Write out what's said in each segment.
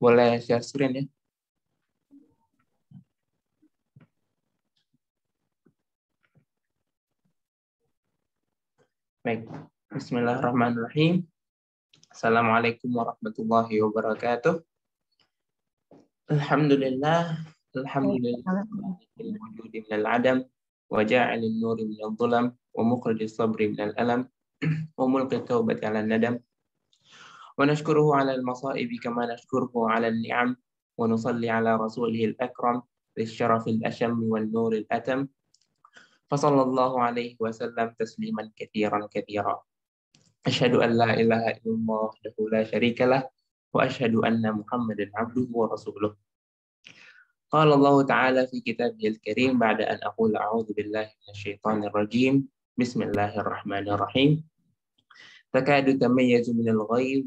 Boleh share screen ya. Baik. Bismillahirrahmanirrahim. Assalamualaikum warahmatullahi wabarakatuh. Alhamdulillah. Alhamdulillah. Alhamdulillah Alhamdulillah adam. Wa ja'alin nuri minal Alhamdulillah Wa Alhamdulillah sabri minal alam. Wa Alhamdulillah taubati ala nadam. ونشكره على المصائب كما نشكره على النعم ونصلي على رسوله الأكرم للشرف الأشم والنور الأتم فصلى الله عليه وسلم تسليما كثيرا كثيرا أشهد أن لا إله إلا الله وحده لا شريك له وأشهد أن محمدا عبده ورسوله قال الله تعالى في كتابه الكريم بعد أن أقول أعوذ بالله من الشيطان الرجيم بسم الله الرحمن الرحيم تكاد تميز من الغيظ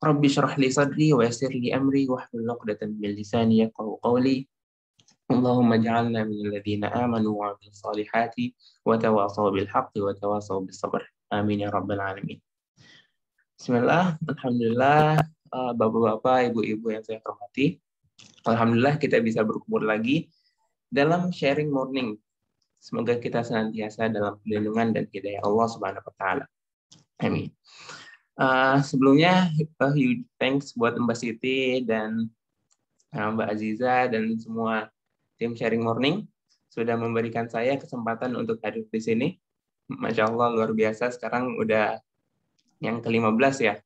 Rabbi syrah li sadri wa yasir li amri wa wahlul 'uqdatam min lisani yafqahu qawli. Allahumma ij'alna min alladhina amanu wa 'amilus salihati wa tawasaw bil haqqi wa tawasaw bis sabr. Amin ya rabbal alamin. Bismillah, alhamdulillah eh, bapak-bapak, ibu-ibu yang saya hormati. Alhamdulillah kita bisa berkumpul lagi dalam sharing morning. Semoga kita senantiasa dalam perlindungan dan hidayah Allah Subhanahu wa taala. Amin. Uh, sebelumnya uh, thanks buat Mbak Siti dan uh, Mbak Aziza dan semua tim Sharing Morning sudah memberikan saya kesempatan untuk hadir di sini. Masya Allah luar biasa sekarang udah yang ke-15 ya.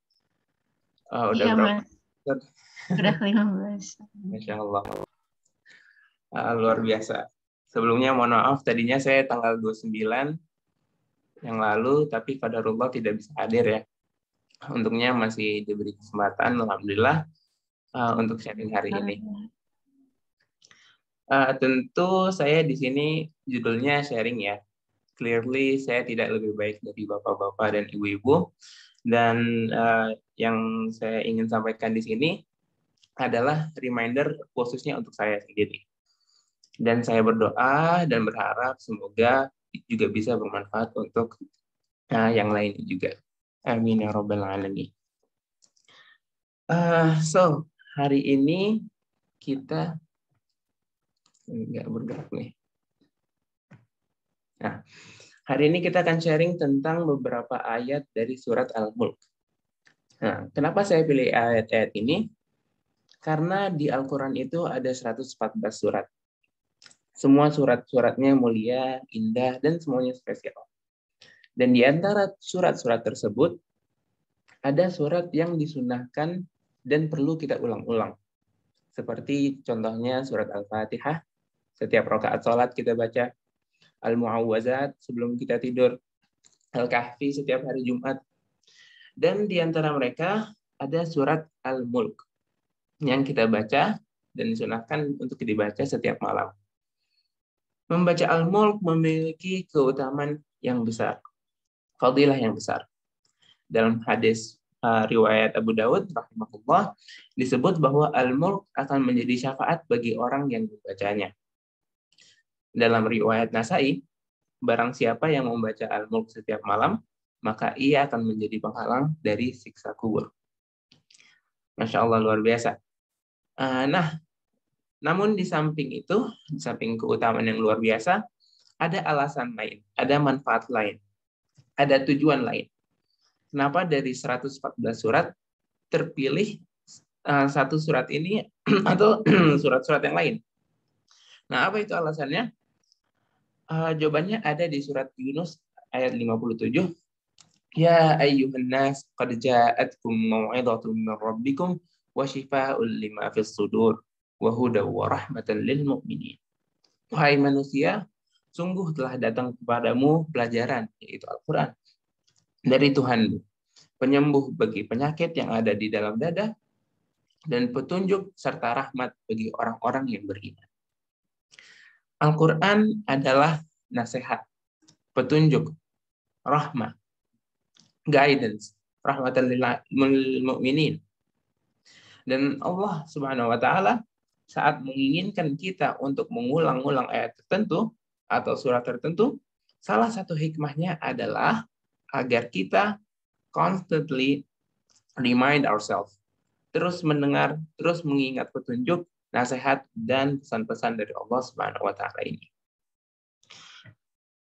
Uh, udah iya, Mas. Udah 15. Masya Allah. Uh, luar biasa. Sebelumnya mohon maaf tadinya saya tanggal 29 yang lalu tapi pada rumah tidak bisa hadir ya untungnya masih diberi kesempatan alhamdulillah uh, untuk sharing hari ini uh, tentu saya di sini judulnya sharing ya clearly saya tidak lebih baik dari bapak-bapak dan ibu-ibu dan uh, yang saya ingin sampaikan di sini adalah reminder khususnya untuk saya sendiri dan saya berdoa dan berharap semoga juga bisa bermanfaat untuk uh, yang lain juga. Amin ya Robbal Alamin. Uh, so, hari ini kita nggak bergerak nih. Nah, hari ini kita akan sharing tentang beberapa ayat dari surat Al-Mulk. Nah, kenapa saya pilih ayat-ayat ini? Karena di Al-Quran itu ada 114 surat. Semua surat-suratnya mulia, indah, dan semuanya spesial. Dan di antara surat-surat tersebut, ada surat yang disunahkan dan perlu kita ulang-ulang. Seperti contohnya surat Al-Fatihah, setiap rakaat sholat kita baca, Al-Mu'awwazat sebelum kita tidur, Al-Kahfi setiap hari Jumat. Dan di antara mereka ada surat Al-Mulk yang kita baca dan disunahkan untuk dibaca setiap malam. Membaca Al-Mulk memiliki keutamaan yang besar fadilah yang besar. Dalam hadis uh, riwayat Abu Dawud rahimahullah disebut bahwa al-mulk akan menjadi syafaat bagi orang yang membacanya. Dalam riwayat Nasai, barang siapa yang membaca al-mulk setiap malam, maka ia akan menjadi penghalang dari siksa kubur. Masya Allah luar biasa. Uh, nah, namun di samping itu, di samping keutamaan yang luar biasa, ada alasan lain, ada manfaat lain ada tujuan lain. Kenapa dari 114 surat terpilih eh, satu surat ini atau surat-surat yang lain? Nah, apa itu alasannya? Uh, jawabannya ada di surat Yunus ayat 57. Ya ayyuhan nas qad ja'atkum mau'izatun min rabbikum wa shifaa'un lima fis sudur wa hudaw wa rahmatan lil mu'minin. Wahai manusia, sungguh telah datang kepadamu pelajaran, yaitu Al-Quran, dari Tuhan, penyembuh bagi penyakit yang ada di dalam dada, dan petunjuk serta rahmat bagi orang-orang yang beriman. Al-Quran adalah nasihat, petunjuk, rahmat, guidance, rahmatan lil mu'minin. Dan Allah Subhanahu wa taala saat menginginkan kita untuk mengulang-ulang ayat tertentu, atau surat tertentu, salah satu hikmahnya adalah agar kita constantly remind ourselves, terus mendengar, terus mengingat petunjuk, nasihat, dan pesan-pesan dari Allah Subhanahu Ta'ala ini.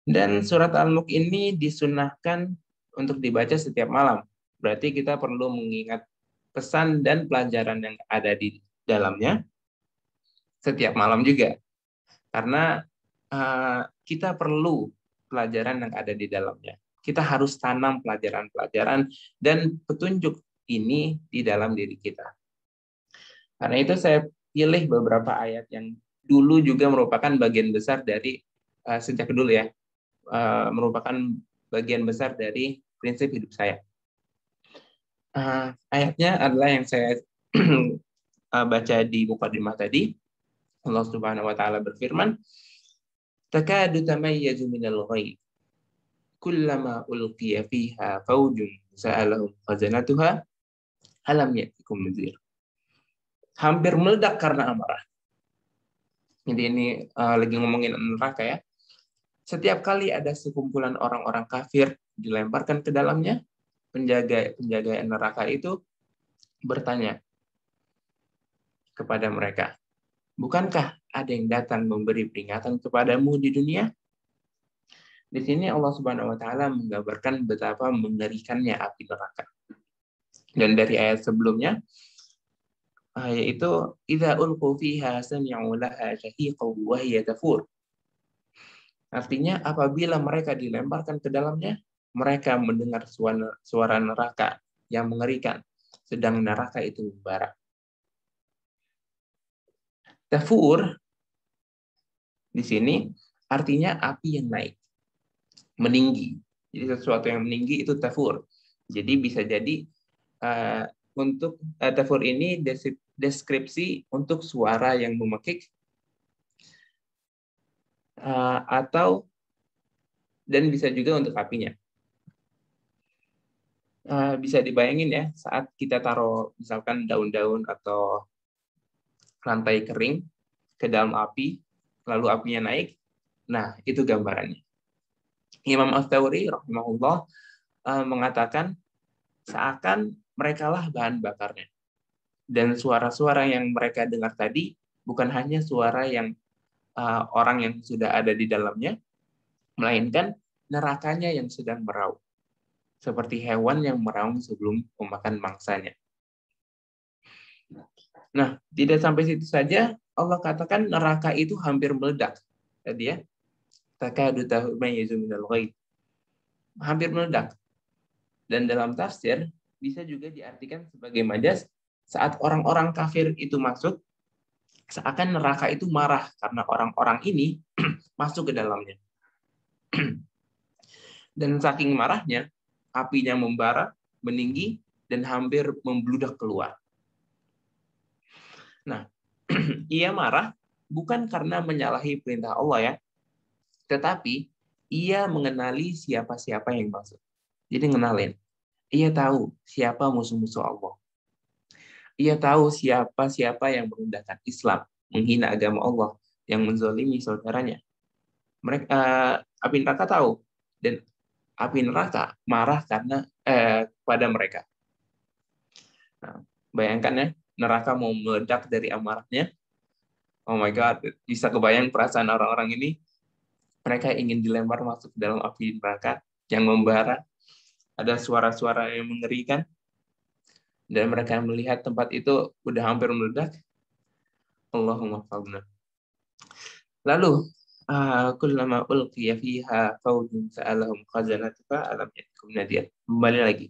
Dan surat Al-Mulk ini disunahkan untuk dibaca setiap malam. Berarti kita perlu mengingat pesan dan pelajaran yang ada di dalamnya setiap malam juga. Karena Eh, kita perlu pelajaran yang ada di dalamnya. Kita harus tanam pelajaran-pelajaran dan petunjuk ini di dalam diri kita. Karena itu saya pilih beberapa ayat yang dulu juga merupakan bagian besar dari eh, sejak dulu ya eh, merupakan bagian besar dari prinsip hidup saya. ayatnya adalah yang saya baca di rumah tadi. Allah Subhanahu wa taala berfirman, takadu tamayyazu minal ghaib kullama ulqiya fiha faujun sa'alahum khazanatuha alam ya'tikum mudhir hampir meledak karena amarah jadi ini uh, lagi ngomongin neraka ya setiap kali ada sekumpulan orang-orang kafir dilemparkan ke dalamnya penjaga penjaga neraka itu bertanya kepada mereka Bukankah ada yang datang memberi peringatan kepadamu di dunia? Di sini Allah Subhanahu wa taala menggambarkan betapa mengerikannya api neraka. Dan dari ayat sebelumnya ah, yaitu idza ulqu fiha sami'u laha shahiqan wa hiya tafur. Artinya apabila mereka dilemparkan ke dalamnya, mereka mendengar suara, suara neraka yang mengerikan, sedang neraka itu membara. Tafur di sini artinya api yang naik, meninggi. Jadi sesuatu yang meninggi itu tafur. Jadi bisa jadi uh, untuk uh, tafur ini deskripsi untuk suara yang memekik uh, atau dan bisa juga untuk apinya. Uh, bisa dibayangin ya saat kita taruh misalkan daun-daun atau lantai kering ke dalam api, lalu apinya naik. Nah, itu gambarannya. Imam Al-Tawri rahimahullah eh, mengatakan seakan merekalah bahan bakarnya. Dan suara-suara yang mereka dengar tadi bukan hanya suara yang uh, orang yang sudah ada di dalamnya, melainkan nerakanya yang sedang meraung, seperti hewan yang meraung sebelum memakan mangsanya. Nah, tidak sampai situ saja, Allah katakan neraka itu hampir meledak. Tadi ya, takadu hampir meledak. Dan dalam tafsir bisa juga diartikan sebagai majas saat orang-orang kafir itu masuk, seakan neraka itu marah karena orang-orang ini masuk ke dalamnya. Dan saking marahnya, apinya membara, meninggi, dan hampir membludak keluar. Nah, ia marah bukan karena menyalahi perintah Allah ya, tetapi ia mengenali siapa-siapa yang masuk. Jadi ngenalin. Ia tahu siapa musuh-musuh Allah. Ia tahu siapa-siapa yang merendahkan Islam, menghina agama Allah, yang menzolimi saudaranya. Mereka uh, eh, api neraka tahu dan api neraka marah karena uh, kepada mereka. Nah, bayangkan ya, neraka mau meledak dari amarahnya. Oh my God, bisa kebayang perasaan orang-orang ini. Mereka ingin dilempar masuk ke dalam api neraka yang membara. Ada suara-suara yang mengerikan. Dan mereka melihat tempat itu udah hampir meledak. Allahumma falna. Lalu, ah, kullama ulqiya fiha fawjun sa'alahum khazanatuha alam yatkum nadiyat. Kembali lagi.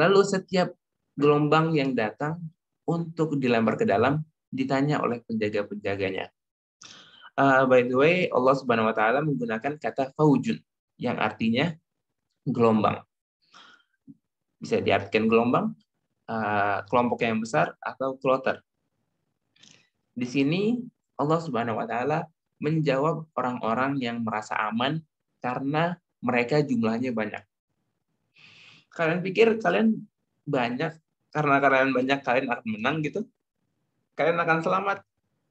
Lalu setiap gelombang yang datang untuk dilempar ke dalam ditanya oleh penjaga-penjaganya. Uh, by the way, Allah Subhanahu wa taala menggunakan kata faujun yang artinya gelombang. Bisa diartikan gelombang, uh, kelompok yang besar atau kloter. Di sini Allah Subhanahu wa taala menjawab orang-orang yang merasa aman karena mereka jumlahnya banyak. Kalian pikir kalian banyak karena kalian banyak kalian akan menang gitu kalian akan selamat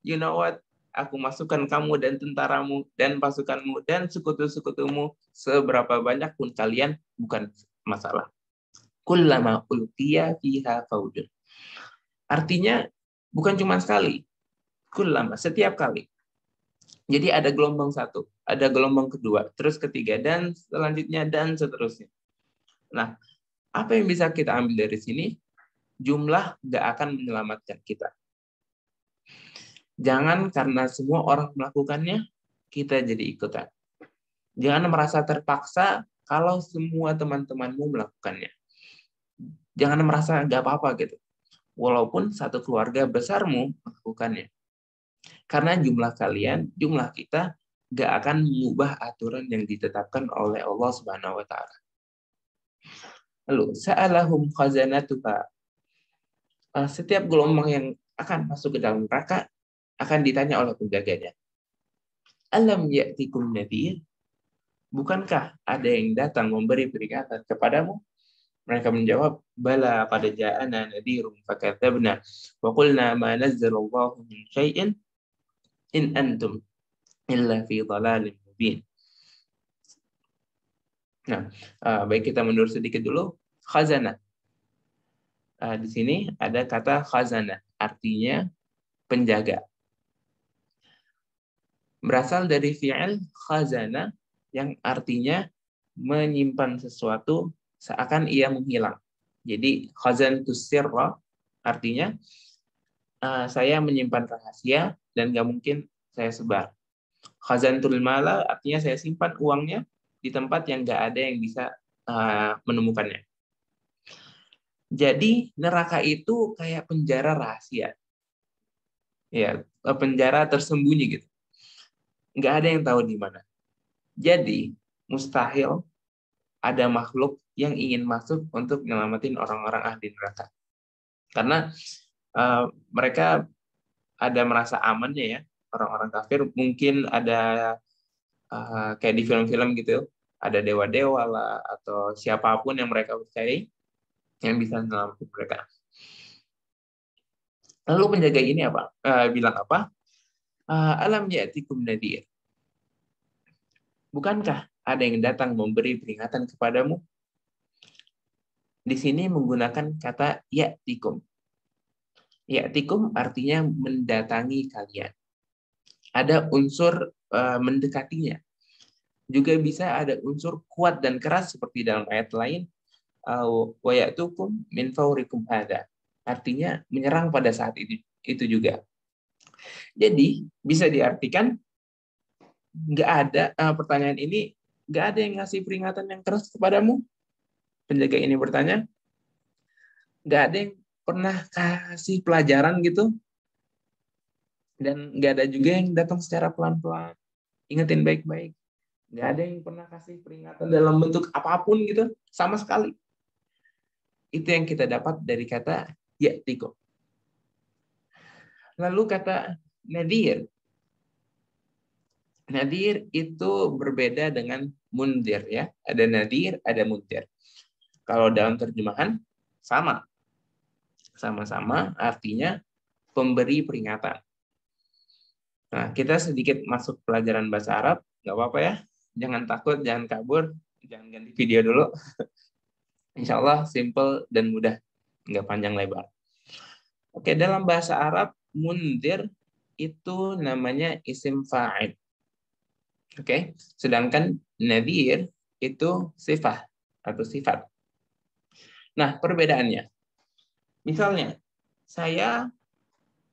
you know what aku masukkan kamu dan tentaramu dan pasukanmu dan sekutu-sekutumu seberapa banyak pun kalian bukan masalah kullama ulqiya fiha faudun artinya bukan cuma sekali kullama setiap kali jadi ada gelombang satu ada gelombang kedua terus ketiga dan selanjutnya dan seterusnya nah apa yang bisa kita ambil dari sini jumlah nggak akan menyelamatkan kita. Jangan karena semua orang melakukannya, kita jadi ikutan. Jangan merasa terpaksa kalau semua teman-temanmu melakukannya. Jangan merasa nggak apa-apa gitu. Walaupun satu keluarga besarmu melakukannya. Karena jumlah kalian, jumlah kita, gak akan mengubah aturan yang ditetapkan oleh Allah Subhanahu wa Ta'ala. Lalu, sa'alahum khazanatuka Eh, setiap gelombang yang akan masuk ke dalam neraka akan ditanya oleh penjaganya. Alam ya'tikum nadir? Bukankah ada yang datang memberi peringatan kepadamu? Mereka menjawab, bala pada ja'ana nadirum fakatabna wa qulna ma nazzalallahu min syai'in in antum illa fi dalalim mubin. Nah, eh, baik kita mundur sedikit dulu. Khazanah uh, di sini ada kata khazana, artinya penjaga. Berasal dari fi'il khazana yang artinya menyimpan sesuatu seakan ia menghilang. Jadi khazan tusirra artinya uh, saya menyimpan rahasia dan gak mungkin saya sebar. Khazan mala artinya saya simpan uangnya di tempat yang gak ada yang bisa uh, menemukannya. Jadi neraka itu kayak penjara rahasia. Ya, eh, penjara tersembunyi gitu. Nggak ada yang tahu di mana. Jadi mustahil ada makhluk yang ingin masuk untuk nyelamatin orang-orang ahli neraka. Karena uh, mereka ada merasa amannya ya, orang-orang kafir mungkin ada uh, kayak di film-film gitu, ada dewa-dewa lah atau siapapun yang mereka percayai yang bisa menyelamatkan mereka. Lalu penjaga ini apa? Uh, bilang apa? Uh, Alam ya'tikum nadir. Bukankah ada yang datang memberi peringatan kepadamu? Di sini menggunakan kata ya'tikum. Ya'tikum artinya mendatangi kalian. Ada unsur uh, mendekatinya. Juga bisa ada unsur kuat dan keras seperti dalam ayat lain wa min faurikum hadza. Artinya menyerang pada saat itu itu juga. Jadi bisa diartikan nggak ada uh, pertanyaan ini nggak ada yang ngasih peringatan yang keras kepadamu. Penjaga ini bertanya, nggak ada yang pernah kasih pelajaran gitu dan nggak ada juga yang datang secara pelan-pelan. Ingetin baik-baik. Nggak ada yang pernah kasih peringatan dalam bentuk apapun gitu sama sekali. Itu yang kita dapat dari kata yaktiko. Lalu kata nadir. Nadir itu berbeda dengan mundir ya. Ada nadir, ada mundir. Kalau dalam terjemahan sama. Sama-sama artinya pemberi peringatan. Nah, kita sedikit masuk pelajaran bahasa Arab, nggak apa-apa ya. Jangan takut, jangan kabur, jangan ganti video dulu. Insya Allah simple dan mudah, nggak panjang lebar. Oke, dalam bahasa Arab, mundir itu namanya isim fa'id. Oke, sedangkan nadir itu sifat atau sifat. Nah, perbedaannya. Misalnya, saya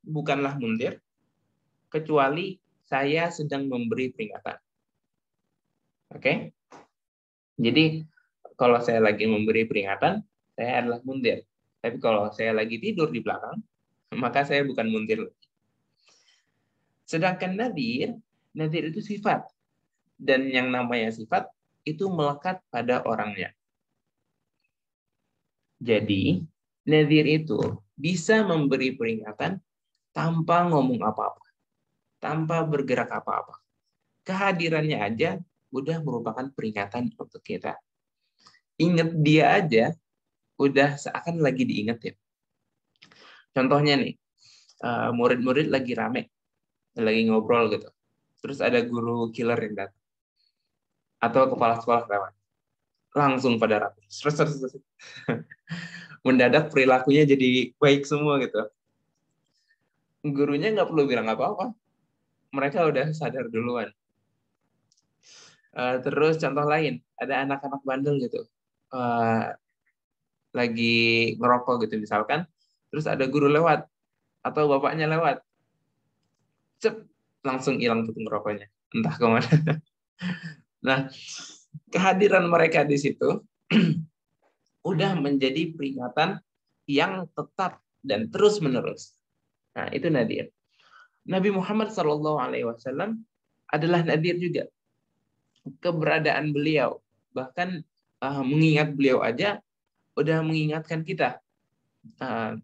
bukanlah mundir, kecuali saya sedang memberi peringatan. Oke? Jadi, kalau saya lagi memberi peringatan, saya adalah mundir. Tapi kalau saya lagi tidur di belakang, maka saya bukan mundir Sedangkan nadir, nadir itu sifat. Dan yang namanya sifat itu melekat pada orangnya. Jadi, nadir itu bisa memberi peringatan tanpa ngomong apa-apa, tanpa bergerak apa-apa. Kehadirannya aja udah merupakan peringatan untuk kita inget dia aja udah seakan lagi diingetin. Ya. Contohnya nih, eh, murid-murid lagi rame, lagi ngobrol gitu. Terus ada guru killer yang datang. Atau kepala sekolah lewat. Langsung pada rapi. Mendadak perilakunya jadi baik semua gitu. Gurunya nggak perlu bilang apa-apa. Mereka udah sadar duluan. Eh, terus contoh lain, ada anak-anak bandel gitu uh, lagi ngerokok gitu misalkan, terus ada guru lewat atau bapaknya lewat, cep langsung hilang tuh ngerokoknya entah kemana. nah, kehadiran mereka di situ udah menjadi peringatan yang tetap dan terus menerus. Nah, itu nadir. Nabi Muhammad Shallallahu Alaihi Wasallam adalah nadir juga. Keberadaan beliau bahkan uh, mengingat beliau aja udah mengingatkan kita uh,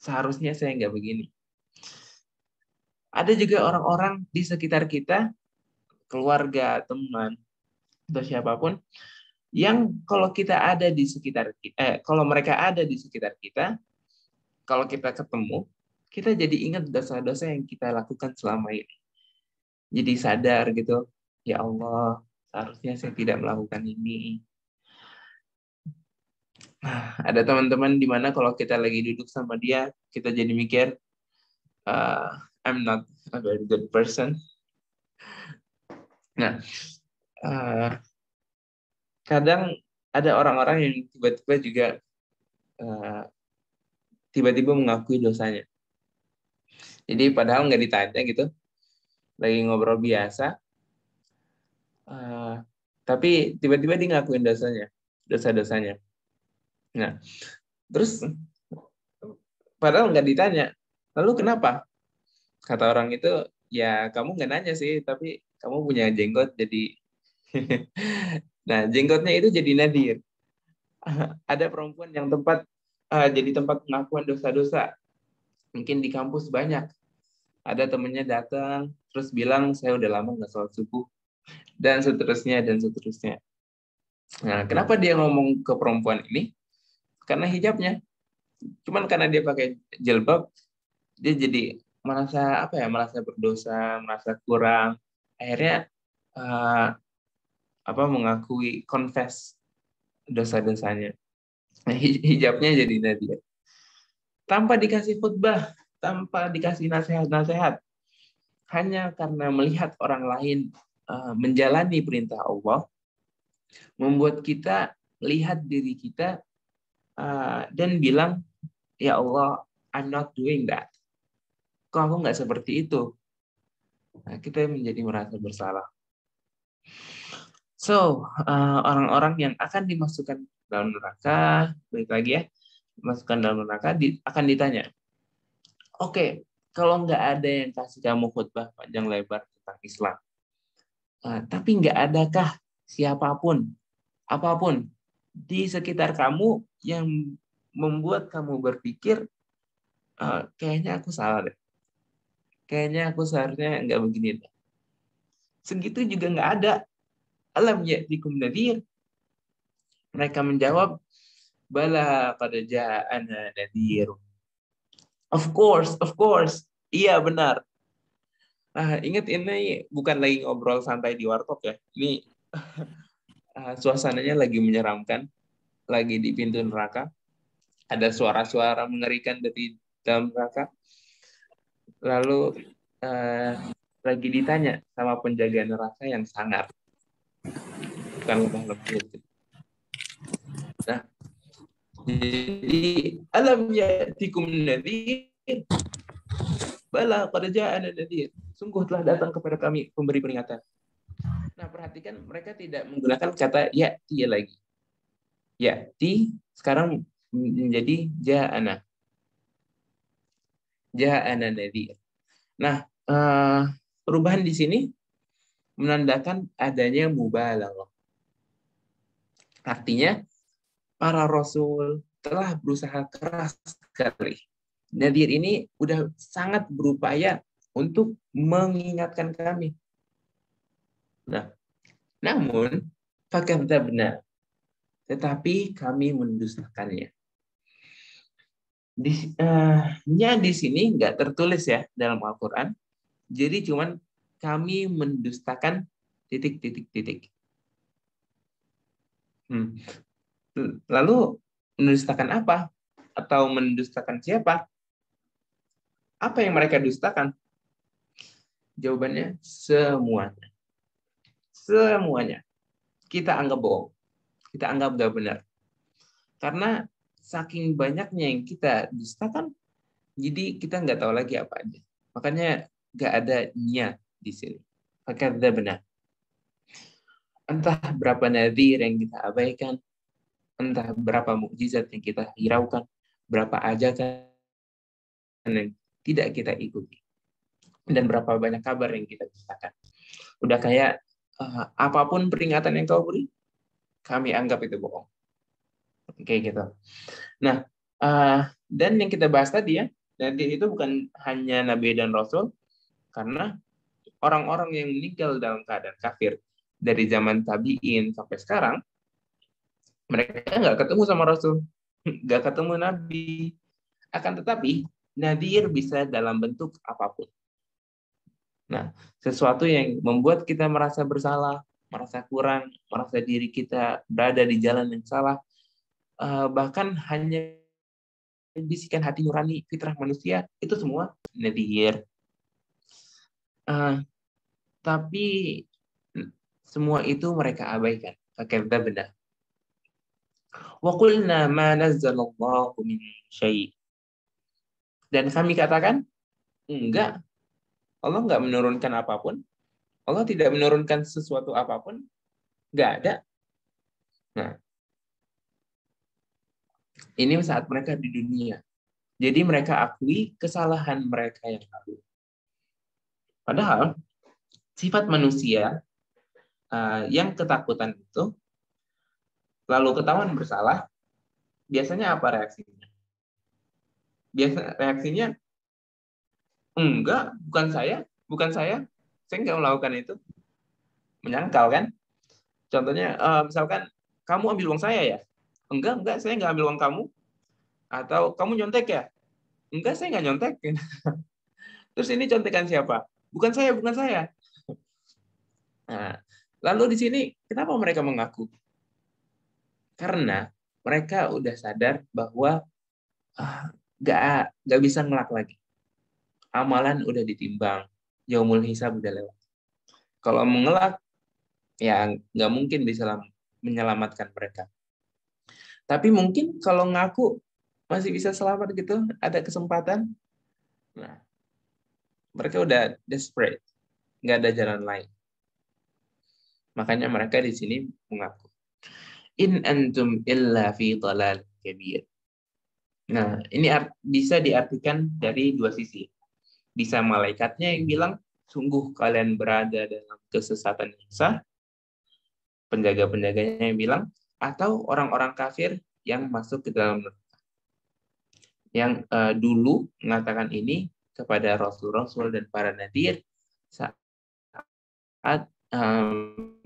seharusnya saya nggak begini ada juga orang-orang di sekitar kita keluarga teman atau siapapun yang kalau kita ada di sekitar eh kalau mereka ada di sekitar kita kalau kita ketemu kita jadi ingat dosa-dosa yang kita lakukan selama ini jadi sadar gitu ya Allah Harusnya saya tidak melakukan ini. Nah, ada teman-teman di mana kalau kita lagi duduk sama dia, kita jadi mikir, uh, I'm not a very good person. Nah, uh, kadang ada orang-orang yang tiba-tiba juga tiba ah, tiba-tiba mengakui dosanya. Jadi padahal nggak ditanya gitu, lagi ngobrol biasa, Eh, tapi tiba-tiba dia ngelakuin dosanya, dosa-dosanya. Nah, terus padahal nggak ditanya, lalu kenapa? Kata orang itu, ya kamu nggak nanya sih, tapi kamu punya jenggot jadi. nah, jenggotnya itu jadi nadir. Ada perempuan yang tempat uh, jadi tempat pengakuan dosa-dosa. Mungkin di kampus banyak. Ada temennya datang, terus bilang, saya udah lama nggak sholat subuh dan seterusnya dan seterusnya. Nah, kenapa dia ngomong ke perempuan ini? Karena hijabnya. Cuman karena dia pakai jilbab, dia jadi merasa apa ya? Merasa berdosa, merasa kurang. Akhirnya uh, apa mengakui confess dosa-dosanya. Nah, hijabnya jadi Nadia. Tanpa dikasih khutbah, tanpa dikasih nasihat-nasihat. Hanya karena melihat orang lain Eh, menjalani perintah Allah membuat kita lihat diri kita eh, dan bilang ya Allah I'm not doing that kok aku nggak seperti itu nah, kita menjadi merasa bersalah so eh, orang-orang uh, yang akan dimasukkan dalam neraka baik lagi ya dimasukkan dalam neraka di, akan ditanya oke okay, kalau nggak ada yang kasih kamu khutbah panjang lebar tentang Islam Ah, tapi nggak adakah siapapun, apapun di sekitar kamu yang membuat kamu berpikir, uh, kayaknya aku salah deh. Kayaknya aku seharusnya nggak begini deh. Segitu juga nggak ada. Alam ya dikum nadir. Mereka menjawab, bala pada ja'ana nadir. Of course, of course. Iya benar. Uh, ingat ini bukan lagi ngobrol santai di warteg ya. Ini uh, suasananya lagi menyeramkan, lagi di pintu neraka. Ada suara-suara mengerikan dari dalam neraka. Lalu uh, lagi ditanya sama penjaga neraka yang sangar. Bukan lebih lebih. Nah, jadi alam tikum nadir Bala pada ja'ana nadhir. Sungguh telah datang kepada kami pemberi peringatan. Nah, perhatikan mereka tidak menggunakan kata ya ya'ti lagi. Ya ti sekarang menjadi ja'ana. Ja'ana nadhir. Nah, eh, perubahan di sini menandakan adanya mubalaghah. Artinya para rasul telah berusaha keras sekali Nadir ini udah sangat berupaya untuk mengingatkan kami. Nah, namun fakta benar, tetapi kami mendustakannya. Di, uh, nya di sini nggak tertulis ya dalam Al-Quran. Jadi cuman kami mendustakan titik-titik-titik. Hmm. Lalu mendustakan apa? Atau mendustakan siapa? Apa yang mereka dustakan? Jawabannya semuanya. Semuanya. Kita anggap bohong. Kita anggap gak benar. Karena saking banyaknya yang kita dustakan, jadi kita nggak tahu lagi apa aja. Makanya nggak ada niat di sini. Maka tidak benar. Entah berapa nadir yang kita abaikan, entah berapa mukjizat yang kita hiraukan, berapa ajakan yang tidak kita ikuti dan berapa banyak kabar yang kita ceritakan udah kayak uh, apapun peringatan yang kau beri kami anggap itu bohong oke gitu nah uh, dan yang kita bahas tadi ya nanti itu bukan hanya nabi dan rasul karena orang-orang yang meninggal dalam keadaan kafir dari zaman tabiin sampai sekarang mereka nggak ketemu sama rasul nggak ketemu nabi akan tetapi nadir bisa dalam bentuk apapun. Nah, sesuatu yang membuat kita merasa bersalah, merasa kurang, merasa diri kita berada di jalan yang salah, eh, bahkan hanya bisikan hati nurani fitrah manusia itu semua nadir. Uh, tapi semua itu mereka abaikan. benda. Wa qulna ma nazzalallahu min syai. Dan kami katakan, enggak. Allah enggak menurunkan apapun. Allah tidak menurunkan sesuatu apapun. Enggak ada. Nah, ini saat mereka di dunia. Jadi mereka akui kesalahan mereka yang lalu. Padahal sifat manusia uh, yang ketakutan itu lalu ketahuan bersalah, biasanya apa reaksinya? biasa reaksinya enggak bukan saya bukan saya saya nggak melakukan itu menyangkal kan contohnya eh, misalkan kamu ambil uang saya ya enggak enggak saya enggak ambil uang kamu atau kamu nyontek ya enggak saya enggak nyontek terus ini contekan siapa bukan saya bukan saya nah, lalu di sini kenapa mereka mengaku karena mereka udah sadar bahwa ah, gak nggak bisa ngelak lagi amalan udah ditimbang jauh hisab udah lewat kalau mengelak ya nggak mungkin bisa menyelamatkan mereka tapi mungkin kalau ngaku masih bisa selamat gitu ada kesempatan nah mereka udah desperate nggak ada jalan lain makanya mereka di sini mengaku in antum illa fi dalal kabir Nah, ini bisa diartikan dari dua sisi. Bisa malaikatnya yang bilang, sungguh kalian berada dalam kesesatan yang sah, penjaga-penjaganya yang bilang, atau orang-orang kafir yang masuk ke dalam neraka. Yang uh, dulu mengatakan ini kepada Rasul-Rasul dan para nadir saat um,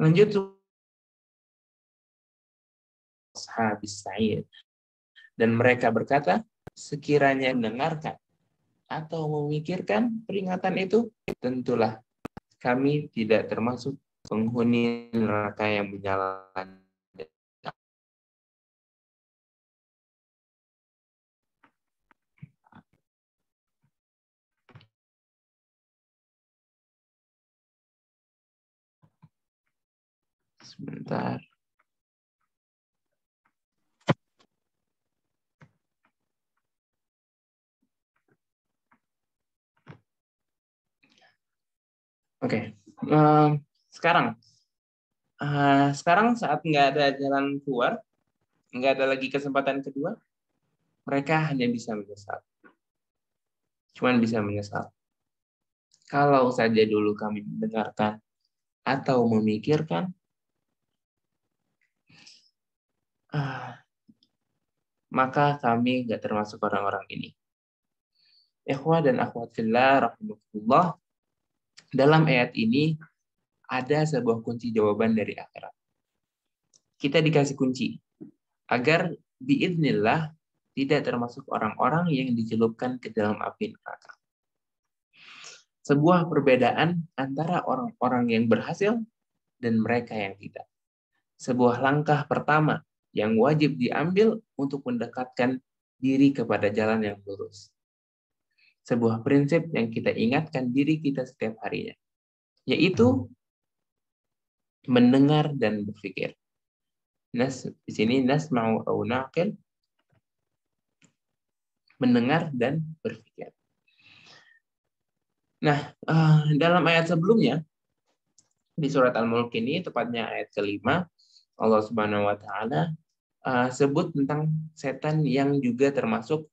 Lanjut habis sa'id. Dan mereka berkata, sekiranya mendengarkan atau memikirkan peringatan itu, tentulah kami tidak termasuk penghuni neraka yang menyala sebentar. Oke, okay. uh, eh, sekarang, uh, sekarang saat nggak ada jalan keluar, nggak ada lagi kesempatan kedua, mereka hanya bisa menyesal. Cuman bisa menyesal. Kalau saja dulu kami mendengarkan atau memikirkan Ah. maka kami nggak termasuk orang-orang ini. Ikhwah dan akhwat fillah dalam ayat ini ada sebuah kunci jawaban dari akhirat. Kita dikasih kunci agar biiznillah tidak termasuk orang-orang yang dicelupkan ke dalam api neraka. Sebuah perbedaan antara orang-orang yang berhasil dan mereka yang tidak. Sebuah langkah pertama yang wajib diambil untuk mendekatkan diri kepada jalan yang lurus. Sebuah prinsip yang kita ingatkan diri kita setiap harinya, yaitu mendengar dan berpikir. Nas di sini nasma'u au naqil mendengar dan berpikir. Nah, eh, dalam ayat sebelumnya di surat Al-Mulk ini tepatnya ayat kelima Allah Subhanahu wa taala uh, sebut tentang setan yang juga termasuk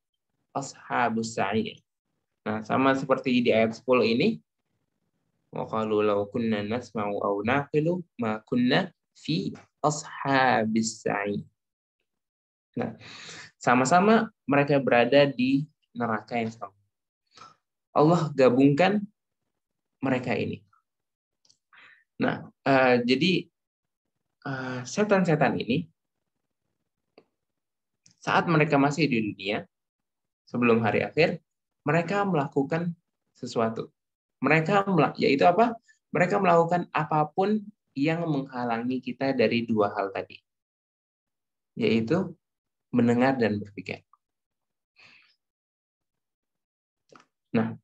ashabus sa'ir. Nah, sama seperti di ayat 10 ini qalu law kunna nasmau aw naqilu ma kunna fi ashabis sa'ir. Nah, sama-sama mereka berada di neraka yang sama. Allah gabungkan mereka ini. Nah, uh, jadi Eh, setan-setan ini saat mereka masih di dunia sebelum hari akhir mereka melakukan sesuatu mereka yaitu apa mereka melakukan apapun yang menghalangi kita dari dua hal tadi yaitu mendengar dan berpikir nah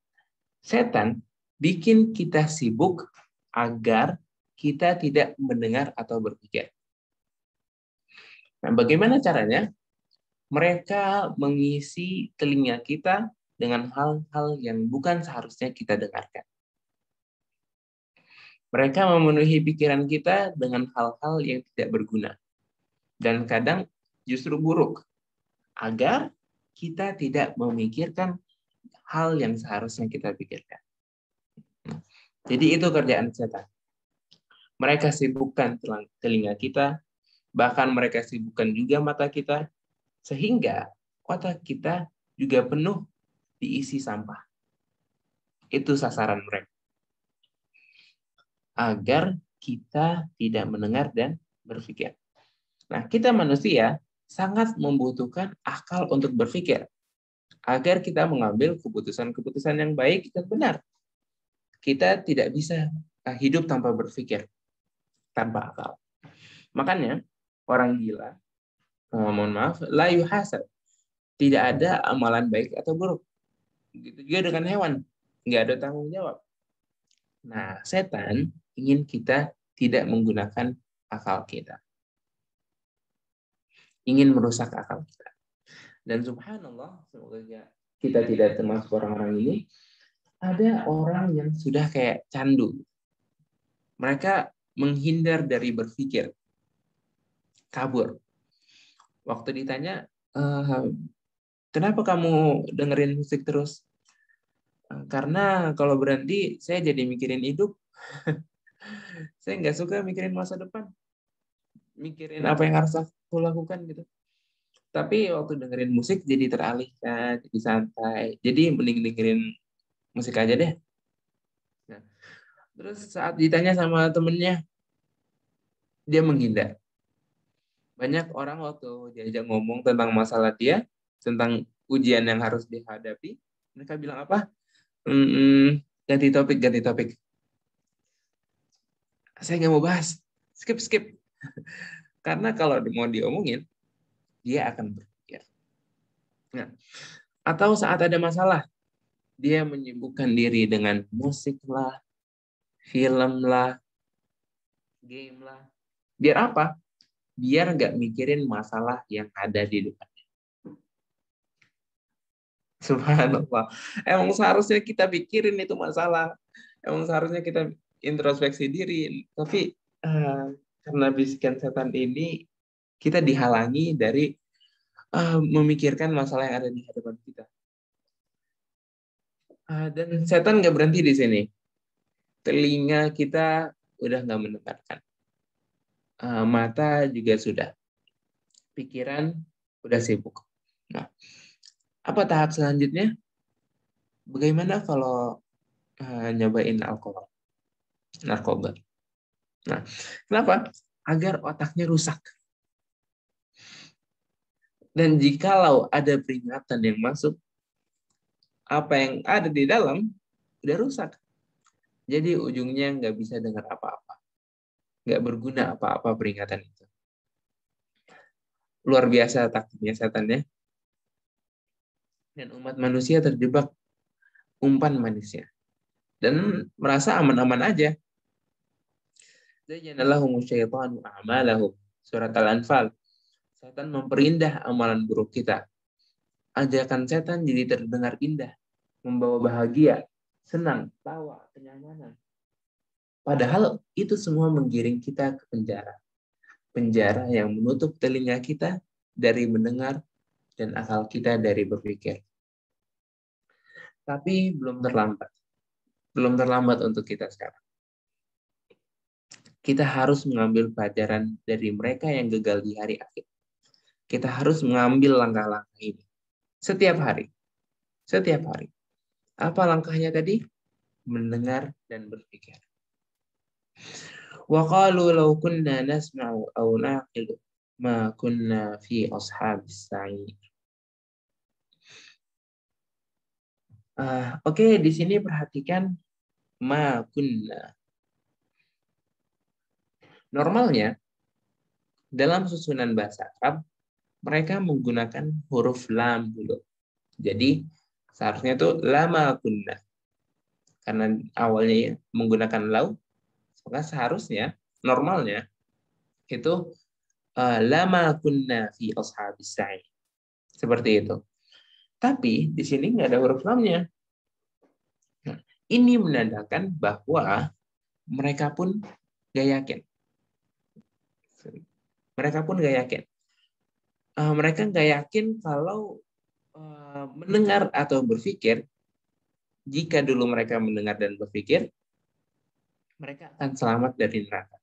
setan bikin kita sibuk agar kita tidak mendengar atau berpikir. Nah, bagaimana caranya? Mereka mengisi telinga kita dengan hal-hal yang bukan seharusnya kita dengarkan. Mereka memenuhi pikiran kita dengan hal-hal yang tidak berguna dan kadang justru buruk, agar kita tidak memikirkan hal yang seharusnya kita pikirkan. Nah, jadi itu kerjaan setan. Mereka sibukkan telinga kita, bahkan mereka sibukkan juga mata kita, sehingga otak kita juga penuh diisi sampah. Itu sasaran mereka. Agar kita tidak mendengar dan berpikir. Nah, kita manusia sangat membutuhkan akal untuk berpikir agar kita mengambil keputusan-keputusan yang baik dan benar. Kita tidak bisa eh, hidup tanpa berpikir tanpa akal. Makanya orang gila, eh, mohon maaf, layu hasad. Tidak ada amalan baik atau buruk. Gitu juga dengan hewan, nggak ada tanggung jawab. Nah, setan ingin kita tidak menggunakan akal kita. Ingin merusak akal kita. Dan subhanallah, semoga ya kita tidak termasuk orang-orang ini, ada orang yang sudah kayak candu. Mereka menghindar dari berpikir, kabur. Waktu ditanya, uh, kenapa kamu dengerin musik terus? Eh, karena kalau berhenti, saya jadi mikirin hidup. saya nggak suka mikirin masa depan. Mikirin apa yang harus aku lakukan gitu. Tapi waktu dengerin musik jadi teralihkan, jadi santai. Jadi mending dengerin musik aja deh. Terus saat ditanya sama temennya, dia menghindar. Banyak orang waktu diajak ngomong tentang masalah dia, tentang ujian yang harus dihadapi, mereka bilang apa? Mm ganti topik, ganti topik. Saya nggak mau bahas. Skip, skip. Karena kalau mau diomongin, dia akan berpikir. Nah, atau saat ada masalah, dia menyibukkan diri dengan musik lah, film lah, game lah. Biar apa? Biar nggak mikirin masalah yang ada di depannya. Subhanallah. Emang seharusnya kita pikirin itu masalah. Emang seharusnya kita introspeksi diri. Tapi uh, karena bisikan setan ini, kita dihalangi dari uh, memikirkan masalah yang ada di hadapan kita. Uh, dan setan nggak berhenti di sini telinga kita udah nggak mendengarkan, eh, mata juga sudah, pikiran udah sibuk. Nah, apa tahap selanjutnya? Bagaimana kalau uh, nyobain alkohol, narkoba? Nah, kenapa? Agar otaknya rusak. Dan jikalau ada peringatan yang masuk, apa yang ada di dalam udah rusak. Jadi ujungnya nggak bisa dengar apa-apa. Nggak berguna apa-apa peringatan itu. Luar biasa taktiknya setan ya. Dan umat manusia terjebak umpan manisnya. Dan merasa aman-aman aja. Zayyanalahum syaitanu a'malahum. Surat Al-Anfal. Setan memperindah amalan buruk kita. Ajakan setan jadi terdengar indah, membawa bahagia, senang, tawa, kenyamanan. Padahal itu semua menggiring kita ke penjara. Penjara yang menutup telinga kita dari mendengar dan akal kita dari berpikir. Tapi belum terlambat. Belum terlambat untuk kita sekarang. Kita harus mengambil pelajaran dari mereka yang gagal di hari akhir. Kita harus mengambil langkah-langkah ini. Setiap hari. Setiap hari. Apa langkahnya tadi? Mendengar dan berpikir. وقالوا لو كنا نسمع أو نعقل ما كنا في أصحاب السعير. Uh, Oke, okay, di sini perhatikan ma kunna. Normalnya dalam susunan bahasa Arab mereka menggunakan huruf lam dulu. Jadi Seharusnya itu lama kunna. Karena awalnya ya, menggunakan lau, maka seharusnya normalnya itu eh, lama kunna fi ashabis sa'i. Seperti itu. Tapi di sini nggak ada huruf lamnya. Nah, ini menandakan bahwa mereka pun gak yakin. Mereka pun gak yakin. Eh, mereka nggak yakin kalau Eh, mendengar atau berpikir, jika dulu mereka mendengar dan berpikir, mereka akan selamat dari neraka.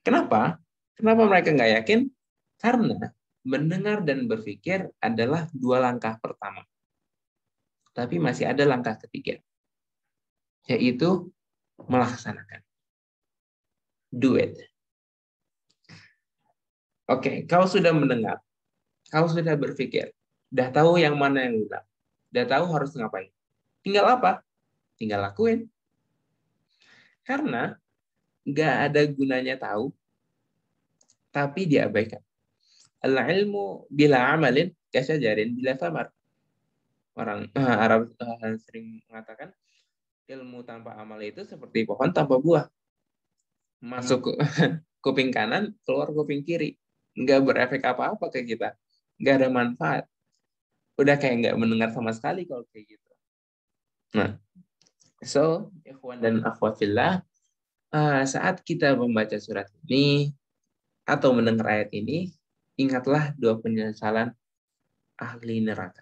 Kenapa? Kenapa mereka nggak yakin? Karena mendengar dan berpikir adalah dua langkah pertama. Tapi masih ada langkah ketiga, yaitu melaksanakan. Do it. Oke, okay, kau sudah mendengar, kalau sudah berpikir, udah tahu yang mana yang hilang, udah tahu harus ngapain. Tinggal apa? Tinggal lakuin. Karena nggak ada gunanya tahu, tapi diabaikan. Al ilmu bila amalin kasih ajarin bila samar. Orang eh, Arab eh, sering mengatakan ilmu tanpa amal itu seperti pohon tanpa buah. Masuk hmm. kuping kanan, keluar kuping kiri. Nggak berefek apa-apa ke kita nggak ada manfaat udah kayak nggak mendengar sama sekali kalau kayak gitu nah so ikhwan dan akhwafillah, uh, eh, saat kita membaca surat ini atau mendengar ayat ini ingatlah dua penyesalan ahli neraka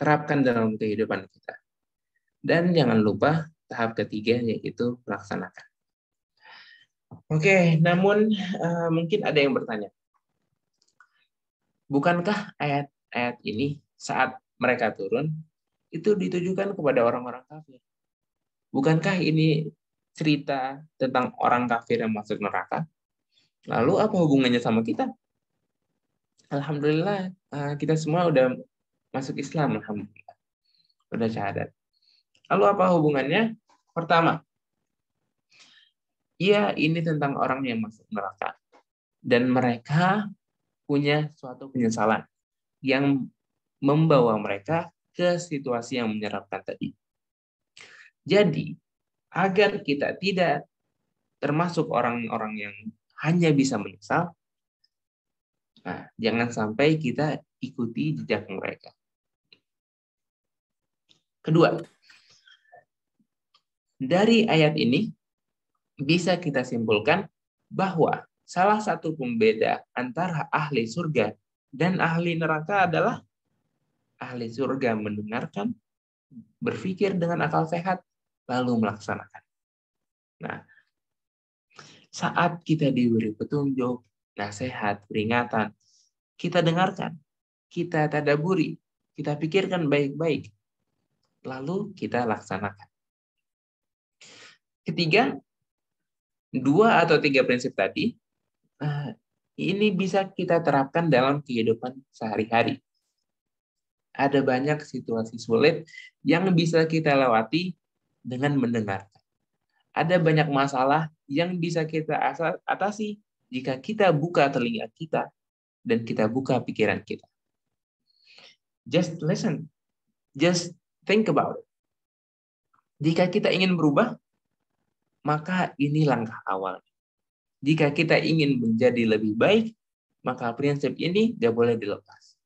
terapkan dalam kehidupan kita dan jangan lupa tahap ketiga yaitu melaksanakan Oke, okay, namun uh, mungkin ada yang bertanya, Bukankah ayat-ayat ini saat mereka turun itu ditujukan kepada orang-orang kafir? Bukankah ini cerita tentang orang kafir yang masuk neraka? Lalu apa hubungannya sama kita? Alhamdulillah eh, kita semua udah masuk Islam alhamdulillah. Udah syahadat. Lalu apa hubungannya? Pertama, Iya, ini tentang orang yang masuk neraka dan mereka punya suatu penyesalan yang membawa mereka ke situasi yang menyerapkan tadi. Jadi, agar kita tidak termasuk orang-orang yang hanya bisa menyesal, nah, jangan sampai kita ikuti jejak mereka. Kedua, dari ayat ini bisa kita simpulkan bahwa salah satu pembeda antara ahli surga dan ahli neraka adalah ahli surga mendengarkan, berpikir dengan akal sehat, lalu melaksanakan. Nah, saat kita diberi petunjuk, nasihat, peringatan, kita dengarkan, kita tadaburi, kita pikirkan baik-baik, lalu kita laksanakan. Ketiga, dua atau tiga prinsip tadi Eh, ini bisa kita terapkan dalam kehidupan sehari-hari. Ada banyak situasi sulit yang bisa kita lewati dengan mendengarkan. Ada banyak masalah yang bisa kita atasi jika kita buka telinga kita dan kita buka pikiran kita. Just listen. Just think about it. Jika kita ingin berubah, maka ini langkah awalnya jika kita ingin menjadi lebih baik, maka prinsip ini tidak boleh dilepas.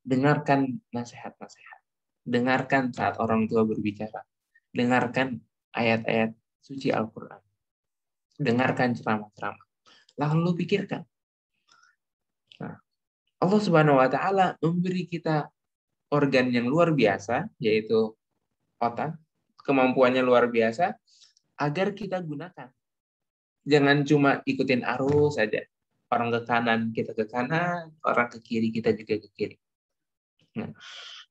Dengarkan nasihat-nasihat. Dengarkan saat orang tua berbicara. Dengarkan ayat-ayat suci Al-Quran. Dengarkan ceramah-ceramah. Lalu pikirkan. Nah, Allah Subhanahu wa taala memberi kita organ yang luar biasa yaitu otak, kemampuannya luar biasa agar kita gunakan jangan cuma ikutin arus saja. Orang ke kanan kita ke kanan, orang ke kiri kita juga ke kiri. Nah,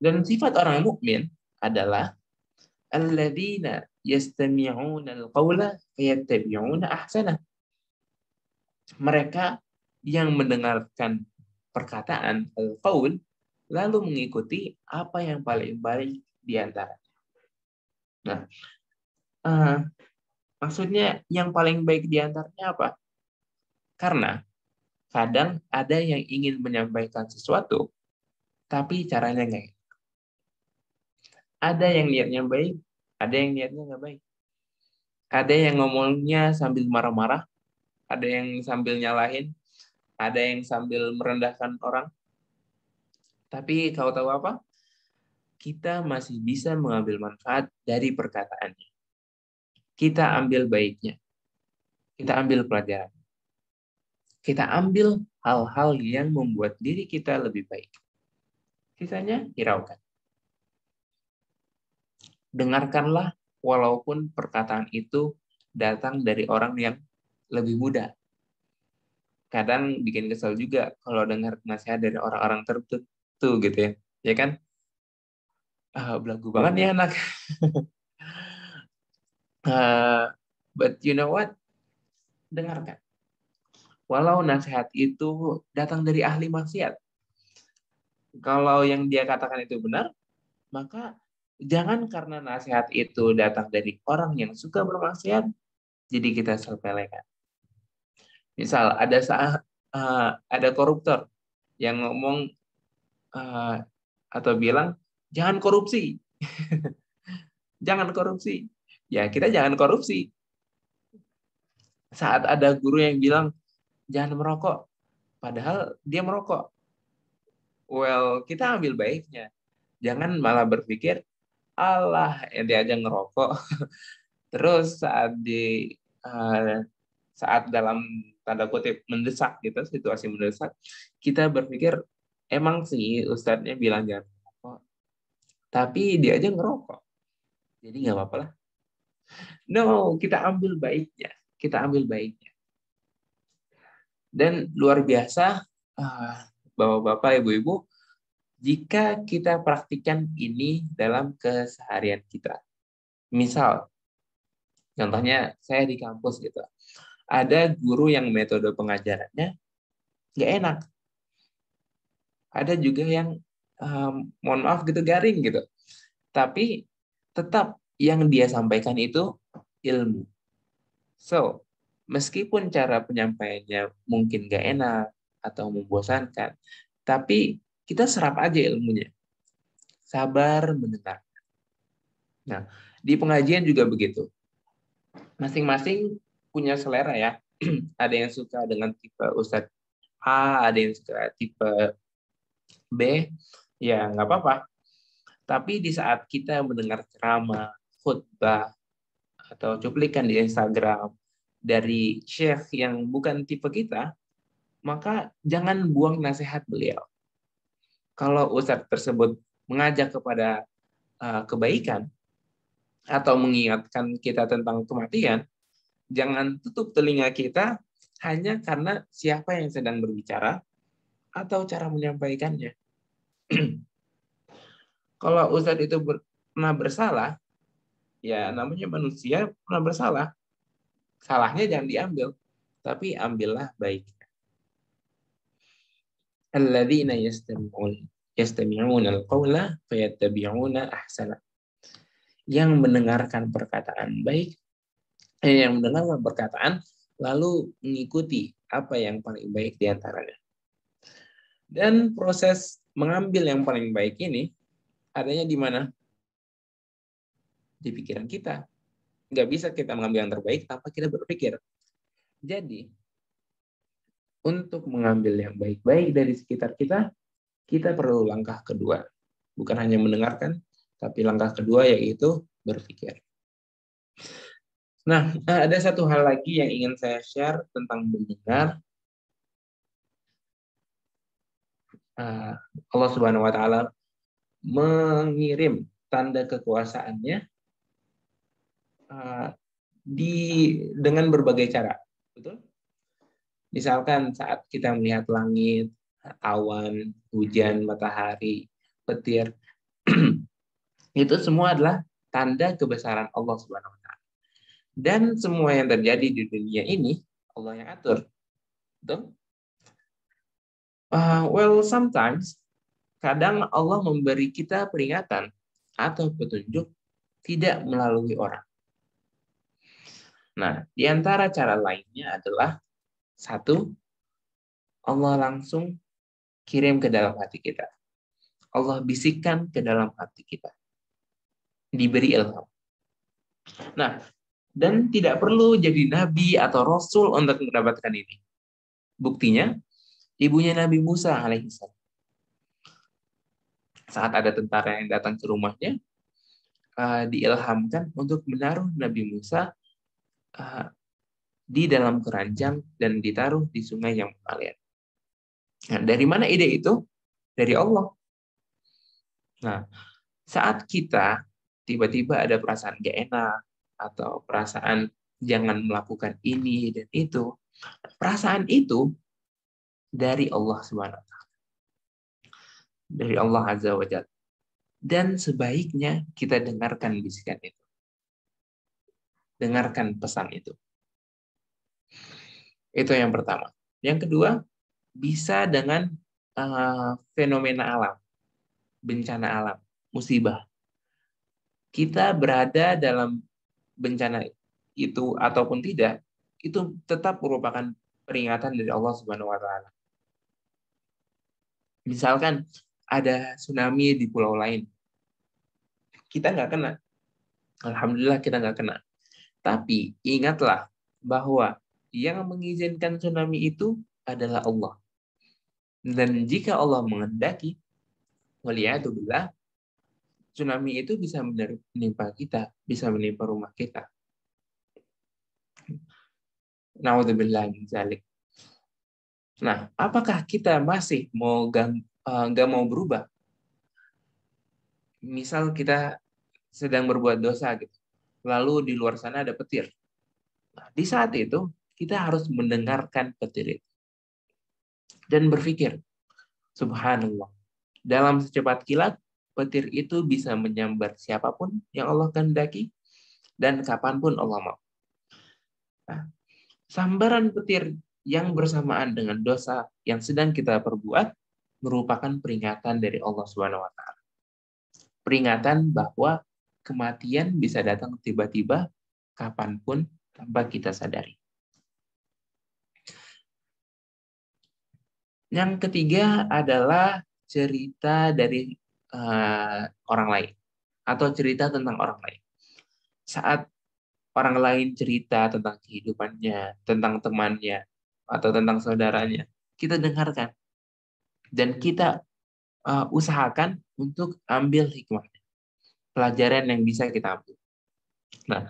dan sifat orang mukmin adalah alladzina yastami'una al-qawla fayattabi'una ahsana. Mereka yang mendengarkan perkataan al-qaul lalu mengikuti apa yang paling baik di antara. Nah, uh, Maksudnya yang paling baik diantaranya apa? Karena kadang ada yang ingin menyampaikan sesuatu, tapi caranya nggak Ada yang niatnya baik, ada yang niatnya nggak baik. Ada yang ngomongnya sambil marah-marah, ada yang sambil nyalahin, ada yang sambil merendahkan orang. Tapi kau tahu apa? Kita masih bisa mengambil manfaat dari perkataannya. Kita ambil baiknya. Kita ambil pelajaran. Kita ambil hal-hal yang membuat diri kita lebih baik. Sisanya hiraukan. Dengarkanlah walaupun perkataan itu datang dari orang yang lebih muda. Kadang bikin kesel juga kalau dengar nasihat dari orang-orang tertentu gitu ya. Ya kan? Uh, belagu banget ya anak. Uh, but you know what? Dengarkan. Walau nasihat itu datang dari ahli maksiat. Kalau yang dia katakan itu benar, maka jangan karena nasihat itu datang dari orang yang suka bermaksiat, jadi kita sepelekan. Misal ada saat uh, eh, ada koruptor yang ngomong uh, atau bilang jangan korupsi, jangan korupsi ya kita jangan korupsi. Saat ada guru yang bilang jangan merokok, padahal dia merokok. Well, kita ambil baiknya. Jangan malah berpikir, Allah dia aja ngerokok. Terus saat di uh, saat dalam tanda kutip mendesak gitu, situasi mendesak, kita berpikir emang sih ustadznya bilang jangan merokok tapi dia aja ngerokok. Jadi nggak apa-apa lah No, kita ambil baiknya, kita ambil baiknya. Dan luar biasa, eh, bapak-bapak, ibu-ibu, jika kita praktikkan ini dalam keseharian kita. Misal, contohnya saya di kampus gitu, ada guru yang metode pengajarannya nggak enak. Ada juga yang um, mohon maaf gitu garing gitu. Tapi tetap yang dia sampaikan itu ilmu. So, meskipun cara penyampaiannya mungkin gak enak atau membosankan, tapi kita serap aja ilmunya. Sabar mendengar. Nah, di pengajian juga begitu. Masing-masing punya selera ya. ada yang suka dengan tipe Ustadz A, ada yang suka tipe B, ya nggak apa-apa. Tapi di saat kita mendengar ceramah, khutbah atau cuplikan di Instagram dari chef yang bukan tipe kita, maka jangan buang nasihat beliau. Kalau ustadz tersebut mengajak kepada eh, kebaikan atau mengingatkan kita tentang kematian, jangan tutup telinga kita hanya karena siapa yang sedang berbicara atau cara menyampaikannya. Kalau ustadz itu pernah bersalah, ya namanya manusia pernah bersalah. Salahnya jangan diambil, tapi ambillah baiknya. Alladzina yastami'un yastami'una al-qawla fayattabi'una ahsana. Yang mendengarkan perkataan baik, eh, yang mendengarkan perkataan lalu mengikuti apa yang paling baik di antaranya. Dan proses mengambil yang paling baik ini adanya di mana? di pikiran kita. Nggak bisa kita mengambil yang terbaik tanpa kita berpikir. Jadi, untuk mengambil yang baik-baik dari sekitar kita, kita perlu langkah kedua. Bukan hanya mendengarkan, tapi langkah kedua yaitu berpikir. Nah, ada satu hal lagi yang ingin saya share tentang mendengar. Ah, Allah Subhanahu wa taala mengirim tanda kekuasaannya di dengan berbagai cara, betul? Misalkan saat kita melihat langit, awan, hujan, iya. matahari, petir, itu semua adalah tanda kebesaran Allah Subhanahu wa Dan semua yang terjadi di dunia ini Allah yang atur. Betul? Uh, well, sometimes kadang Allah memberi kita peringatan atau petunjuk tidak melalui orang. Nah, di antara cara lainnya adalah satu, Allah langsung kirim ke dalam hati kita. Allah bisikkan ke dalam hati kita. Diberi ilham. Nah, dan tidak perlu jadi nabi atau rasul untuk mendapatkan ini. Buktinya, ibunya Nabi Musa alaihissalam. Saat ada tentara yang datang ke rumahnya, eh, diilhamkan untuk menaruh Nabi Musa uh, di dalam keranjang dan ditaruh di sungai yang mengalir. Nah, dari mana ide itu? Dari Allah. Nah, saat kita tiba-tiba ada perasaan gak enak atau perasaan jangan melakukan ini dan itu, perasaan itu dari Allah Subhanahu Dari Allah Azza wa Dan sebaiknya kita dengarkan bisikan itu dengarkan pesan itu. Itu yang pertama. Yang kedua, bisa dengan uh, fenomena alam, bencana alam, musibah. Kita berada dalam bencana itu ataupun tidak, itu tetap merupakan peringatan dari Allah Subhanahu wa taala. Misalkan ada tsunami di pulau lain. Kita nggak kena. Alhamdulillah kita nggak kena. Tapi ingatlah bahwa yang mengizinkan tsunami itu adalah Allah. Dan jika Allah mengendaki, waliyatubillah, tsunami itu bisa menimpa kita, bisa menimpa rumah kita. Naudzubillah Nah, apakah kita masih mau eh, nggak mau berubah? Misal kita sedang berbuat dosa gitu lalu di luar sana ada petir. Nah, di saat itu, kita harus mendengarkan petir itu. Dan berpikir, subhanallah, dalam secepat kilat, petir itu bisa menyambar siapapun yang Allah kehendaki dan kapanpun Allah mau. Nah, sambaran petir yang bersamaan dengan dosa yang sedang kita perbuat merupakan peringatan dari Allah Subhanahu wa Peringatan bahwa kematian bisa datang tiba-tiba kapanpun tanpa kita sadari. Yang ketiga adalah cerita dari uh, orang lain atau cerita tentang orang lain. Saat orang lain cerita tentang kehidupannya, tentang temannya, atau tentang saudaranya, kita dengarkan dan kita uh, usahakan untuk ambil hikmah pelajaran yang bisa kita ambil. Nah,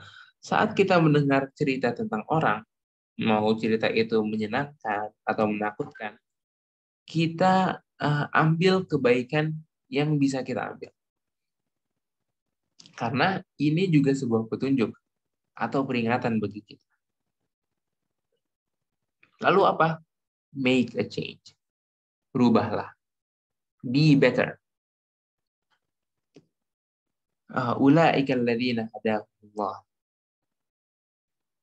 saat ya. kita mendengar cerita tentang orang, mau cerita itu menyenangkan atau menakutkan, kita uh, ambil kebaikan yang bisa kita ambil. Karena ini juga sebuah petunjuk atau peringatan bagi kita. Lalu apa? Make a change. Rubahlah. Be better. Ah, ulaika alladzina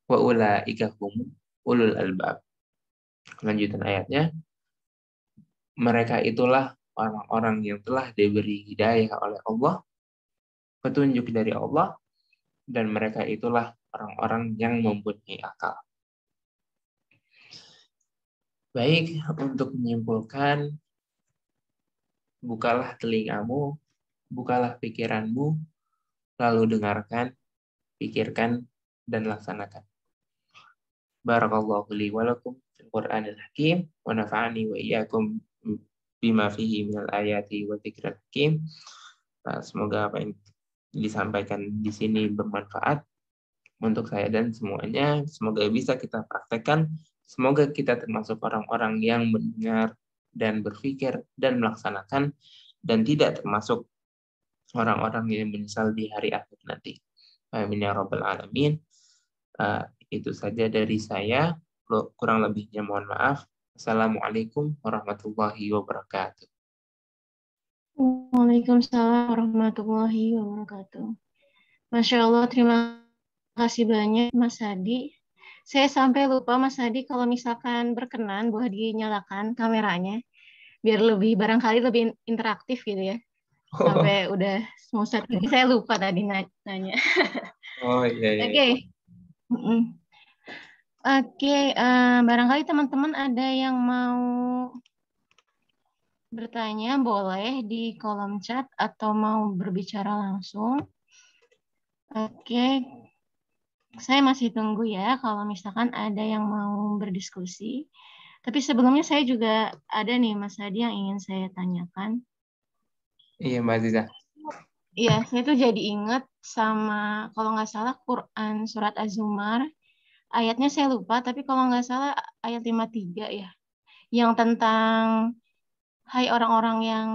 wa ulaika hum ulul albab. Lanjutan ayatnya mereka itulah orang-orang yang telah diberi hidayah oleh Allah, petunjuk dari Allah dan mereka itulah orang-orang yang mempunyai akal. Baik, untuk menyimpulkan, bukalah telingamu, bukalah pikiranmu, lalu dengarkan, pikirkan, dan laksanakan. Barakallahu li walakum Al-Quran al Hakim wa nafa'ani wa iyakum bima fihi minal ayati wa dzikril hakim. Nah, semoga apa yang disampaikan di sini bermanfaat untuk saya dan semuanya. Semoga bisa kita praktekkan. Semoga kita termasuk orang-orang yang mendengar dan berpikir dan melaksanakan dan tidak termasuk orang-orang yang menyesal di hari akhir nanti. Amin ya robbal alamin. Eh, itu saja dari saya. Kurang lebihnya mohon maaf. Assalamualaikum warahmatullahi wabarakatuh. Waalaikumsalam warahmatullahi wabarakatuh. Masya Allah, terima kasih banyak Mas Hadi. Saya sampai lupa Mas Hadi kalau misalkan berkenan buat dinyalakan kameranya biar lebih barangkali lebih interaktif gitu ya sampai udah mau tiga saya lupa tadi nanya. oh iya. iya. Oke. Okay. Iya. Oke, okay, uh, eh, barangkali teman-teman ada yang mau bertanya boleh di kolom chat atau mau berbicara langsung. Oke, okay. saya masih tunggu ya kalau misalkan ada yang mau berdiskusi. Tapi sebelumnya saya juga ada nih Mas Hadi yang ingin saya tanyakan. Iya Mbak Aziza. Iya, saya tuh jadi ingat sama kalau nggak salah Quran surat Az-Zumar. Ayatnya saya lupa, tapi kalau nggak salah ayat 53 ya. Yang tentang hai orang-orang yang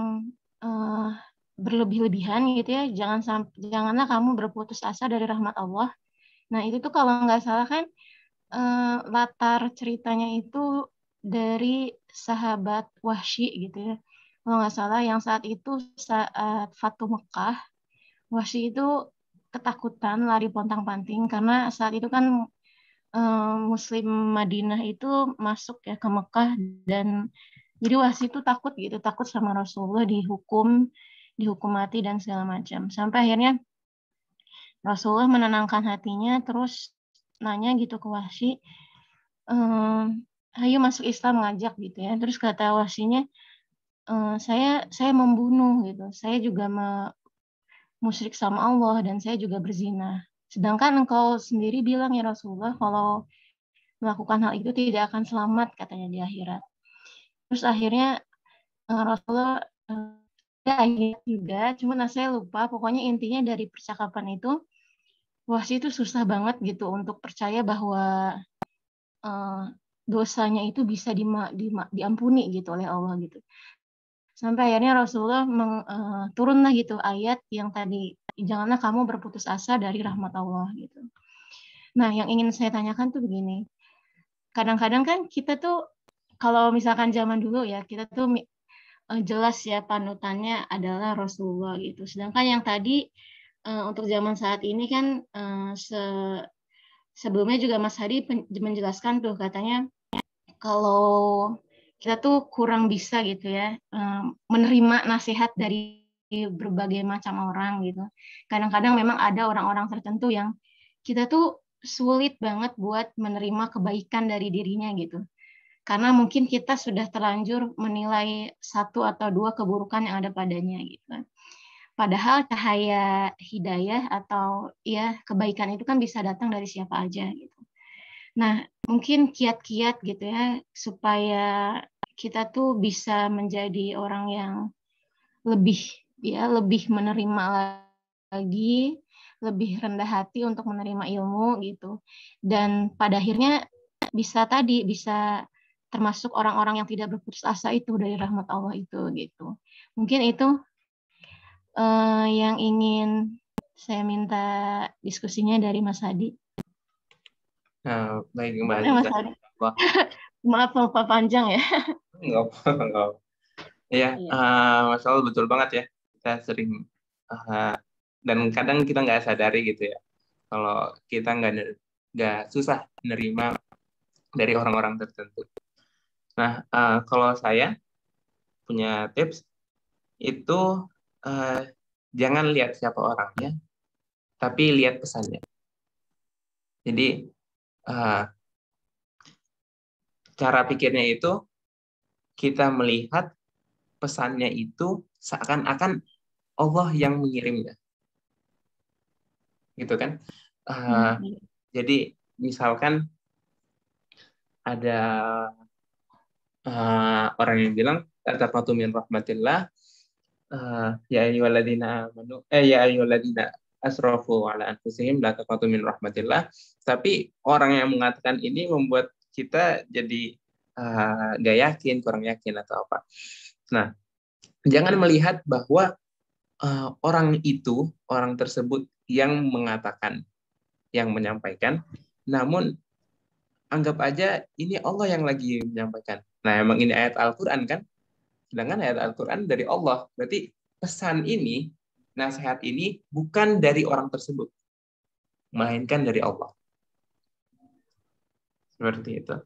uh, berlebih-lebihan gitu ya, jangan janganlah kamu berputus asa dari rahmat Allah. Nah, itu tuh kalau nggak salah kan uh, latar ceritanya itu dari sahabat Wahsy gitu ya kalau nggak salah yang saat itu saat Fatu Mekah Wahsy itu ketakutan lari pontang-panting karena saat itu kan eh, Muslim Madinah itu masuk ya ke Mekah dan jadi Wahsy itu takut gitu takut sama Rasulullah dihukum dihukum mati dan segala macam sampai akhirnya Rasulullah menenangkan hatinya terus nanya gitu ke Wahsy ehm, ayo masuk Islam ngajak gitu ya terus kata wasinya Eh, saya saya membunuh gitu saya juga me, musyrik sama Allah dan saya juga berzina sedangkan engkau sendiri bilang ya Rasulullah kalau melakukan hal itu tidak akan selamat katanya di akhirat terus akhirnya eh, Rasulullah eh, ya ya juga cuman nah, saya lupa pokoknya intinya dari percakapan itu Wahsy itu susah banget gitu untuk percaya bahwa uh, dosanya itu bisa di, di, diampuni gitu oleh Allah gitu sampai akhirnya Rasulullah meng, uh, turunlah gitu ayat yang tadi janganlah kamu berputus asa dari rahmat Allah gitu. Nah, yang ingin saya tanyakan tuh begini. Kadang-kadang kan kita tuh kalau misalkan zaman dulu ya, kita tuh uh, jelas ya panutannya adalah Rasulullah gitu. Sedangkan yang tadi uh, untuk zaman saat ini kan uh, se sebelumnya juga Mas Hadi menjelaskan tuh katanya kalau kita tuh kurang bisa gitu ya eh, menerima nasihat dari berbagai macam orang gitu. Kadang-kadang memang ada orang-orang tertentu yang kita tuh sulit banget buat menerima kebaikan dari dirinya gitu. Karena mungkin kita sudah terlanjur menilai satu atau dua keburukan yang ada padanya gitu. Kan. Padahal cahaya hidayah atau ya kebaikan itu kan bisa datang dari siapa aja gitu. Nah, mungkin kiat-kiat gitu ya supaya kita tuh bisa menjadi orang yang lebih ya lebih menerima lagi lebih rendah hati untuk menerima ilmu gitu dan pada akhirnya bisa tadi bisa termasuk orang-orang yang tidak berputus asa itu dari rahmat Allah itu gitu mungkin itu uh, yang ingin saya minta diskusinya dari Mas Hadi. Nah, baik Mbak eh, Mas Hadi. Maaf lupa panjang ya. Enggak enggak. apa Iya, iya. Uh, Mas Al betul banget ya. Kita sering uh, dan kadang kita nggak sadari gitu ya. Kalau kita nggak nggak susah menerima dari orang-orang tertentu. Nah, uh, kalau saya punya tips itu uh, jangan lihat siapa orangnya, tapi lihat pesannya. Jadi uh, cara pikirnya itu kita melihat pesannya itu seakan-akan Allah yang mengirimnya. Gitu kan? Uh, hmm. Jadi misalkan ada uh, orang yang bilang tataqatu min rahmatillah uh, ya ayyuhalladzina amanu eh ya ayyuhalladzina asrafu ala anfusihim la taqatu min rahmatillah tapi orang yang mengatakan ini membuat kita jadi uh, eh, gak yakin, kurang yakin atau apa. Nah, jangan melihat bahwa uh, orang itu, orang tersebut yang mengatakan, yang menyampaikan, namun anggap aja ini Allah yang lagi menyampaikan. Nah, emang ini ayat Al-Qur'an kan? Sedangkan ayat Al-Qur'an dari Allah. Berarti pesan ini, nasihat ini bukan dari orang tersebut, melainkan dari Allah seperti itu.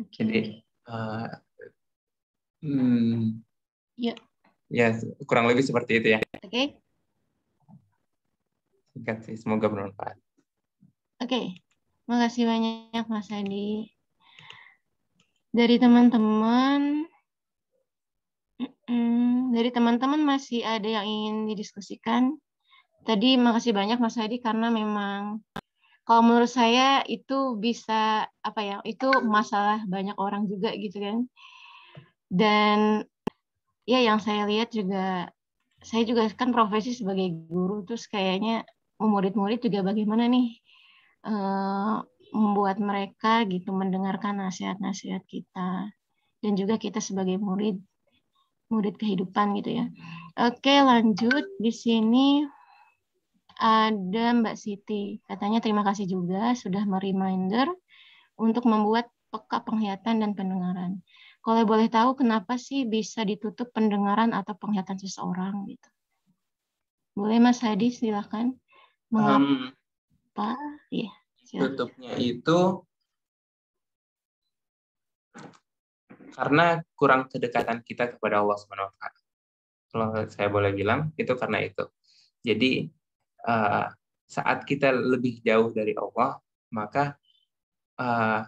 Okay. Jadi uh, hmm, ya. Yeah. ya kurang lebih seperti itu ya. Oke. Okay. Singkat sih, semoga bermanfaat. Oke, okay. makasih banyak Mas Adi. Dari teman-teman, dari teman-teman masih ada yang ingin didiskusikan. Tadi makasih banyak Mas Hadi karena memang kalau menurut saya itu bisa apa ya itu masalah banyak orang juga gitu kan dan ya yang saya lihat juga saya juga kan profesi sebagai guru terus kayaknya murid-murid juga bagaimana nih uh, membuat mereka gitu mendengarkan nasihat-nasihat kita dan juga kita sebagai murid murid kehidupan gitu ya oke lanjut di sini ada Mbak Siti. Katanya terima kasih juga sudah mereminder untuk membuat peka penglihatan dan pendengaran. Kalau boleh tahu kenapa sih bisa ditutup pendengaran atau penglihatan seseorang gitu? Boleh Mas Hadi silahkan. Mengapa? Um, ya, silahkan. Tutupnya itu karena kurang kedekatan kita kepada Allah Subhanahu wa taala. Kalau saya boleh bilang itu karena itu. Jadi Eh, saat kita lebih jauh dari Allah maka uh,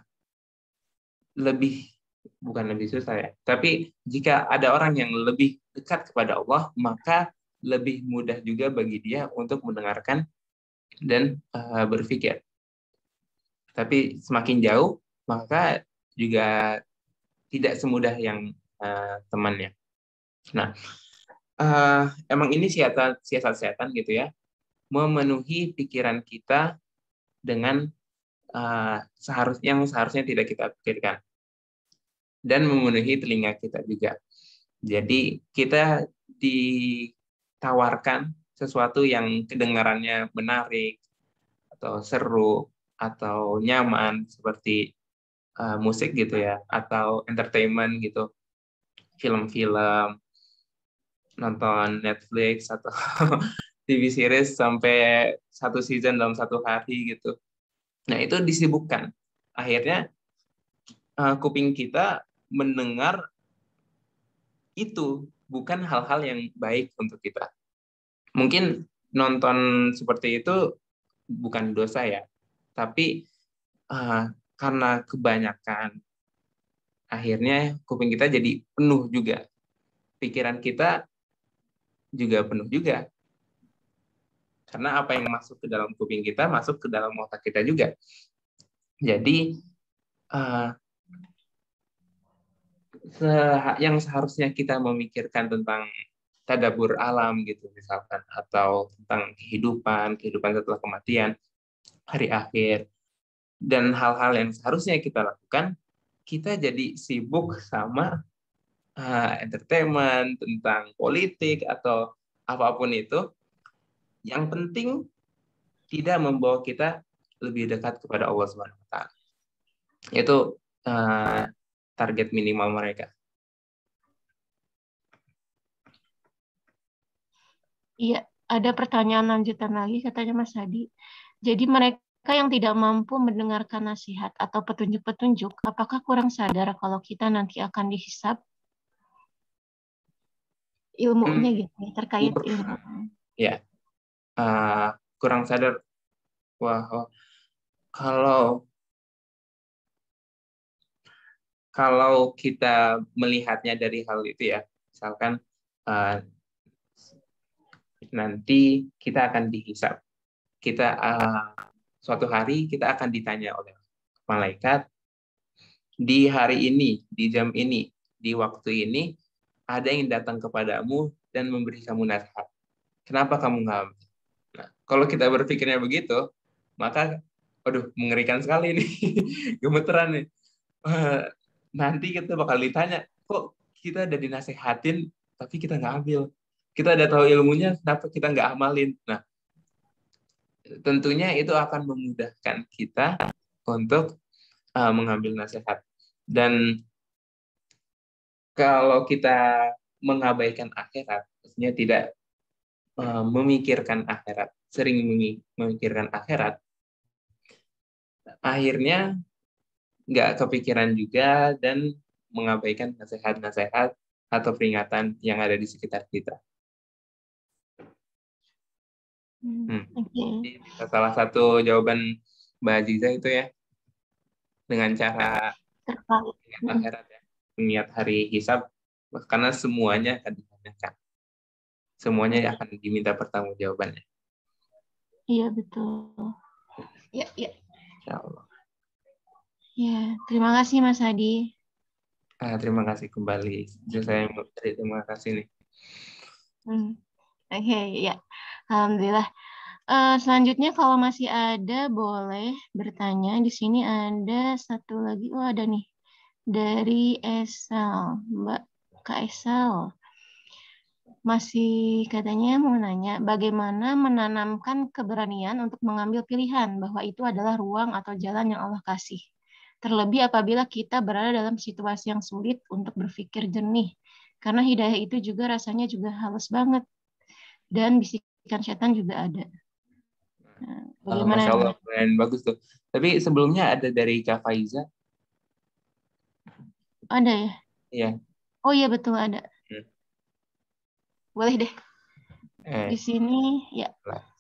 lebih bukan lebih susah ya tapi jika ada orang yang lebih dekat kepada Allah maka lebih mudah juga bagi dia untuk mendengarkan dan uh, berpikir tapi semakin jauh maka juga tidak semudah yang uh, temannya nah uh, emang ini siasat siasat setan gitu ya memenuhi pikiran kita dengan uh, eh, seharus yang seharusnya tidak kita pikirkan dan memenuhi telinga kita juga. Jadi kita ditawarkan sesuatu yang kedengarannya menarik atau seru atau nyaman seperti uh, musik gitu ya atau entertainment gitu film-film nonton Netflix atau TV series sampai satu season dalam satu hari gitu. Nah itu disibukkan. Akhirnya uh, kuping kita mendengar itu bukan hal-hal yang baik untuk kita. Mungkin nonton seperti itu bukan dosa ya, tapi uh, karena kebanyakan akhirnya kuping kita jadi penuh juga pikiran kita juga penuh juga karena apa yang masuk ke dalam kuping kita masuk ke dalam otak kita juga. Jadi uh, yang seharusnya kita memikirkan tentang tadabur alam gitu misalkan atau tentang kehidupan, kehidupan setelah kematian, hari akhir dan hal-hal yang seharusnya kita lakukan, kita jadi sibuk sama uh, entertainment tentang politik atau apapun itu yang penting tidak membawa kita lebih dekat kepada Allah Subhanahu wa taala. Itu uh, target minimal mereka. Iya, ada pertanyaan lanjutan lagi katanya Mas Hadi. Jadi mereka yang tidak mampu mendengarkan nasihat atau petunjuk-petunjuk, apakah kurang sadar kalau kita nanti akan dihisap ilmunya hmm. gitu terkait ilmu? Ya, uh, kurang sadar wah oh. kalau kalau kita melihatnya dari hal itu ya misalkan uh, nanti kita akan dihisap. Kita uh, suatu hari kita akan ditanya oleh malaikat di hari ini, di jam ini, di waktu ini ada yang datang kepadamu dan memberi kamu nasihat. Kenapa kamu nggak kalau kita berpikirnya begitu, maka aduh mengerikan sekali ini Gemeteran nih. Eh, nanti kita bakal ditanya, kok kita udah dinasehatin tapi kita nggak ambil. Kita ada tahu ilmunya, kenapa kita nggak amalin? Nah, tentunya itu akan memudahkan kita untuk uh, mengambil nasihat. Dan kalau kita mengabaikan akhirat, maksudnya tidak uh, memikirkan akhirat, sering memikirkan akhirat, akhirnya nggak kepikiran juga dan mengabaikan nasihat-nasihat atau peringatan yang ada di sekitar kita. Hmm. hmm okay. Jadi, salah satu jawaban Mbak Aziza itu ya dengan cara mengingat akhirat ya, mengingat hari hisab karena semuanya akan ditanyakan, semuanya akan diminta jawabannya. Iya betul. Ya, ya. Insya Allah. Ya, terima kasih Mas Hadi. Ah, terima kasih kembali. Saya mau terima kasih nih. Hmm. Oke, okay, ya. Alhamdulillah. Uh, selanjutnya kalau masih ada boleh bertanya. Di sini ada satu lagi. Oh, ada nih. Dari Esal, Mbak Kak masih katanya mau nanya bagaimana menanamkan keberanian untuk mengambil pilihan bahwa itu adalah ruang atau jalan yang Allah kasih. Terlebih apabila kita berada dalam situasi yang sulit untuk berpikir jernih. Karena hidayah itu juga rasanya juga halus banget. Dan bisikan setan juga ada. Nah, ah, bagaimana? Masya Allah, keren. bagus tuh. Tapi sebelumnya ada dari Kak Faiza. Ada ya? Iya. Oh iya betul ada. Boleh deh. Eh. Di sini ya.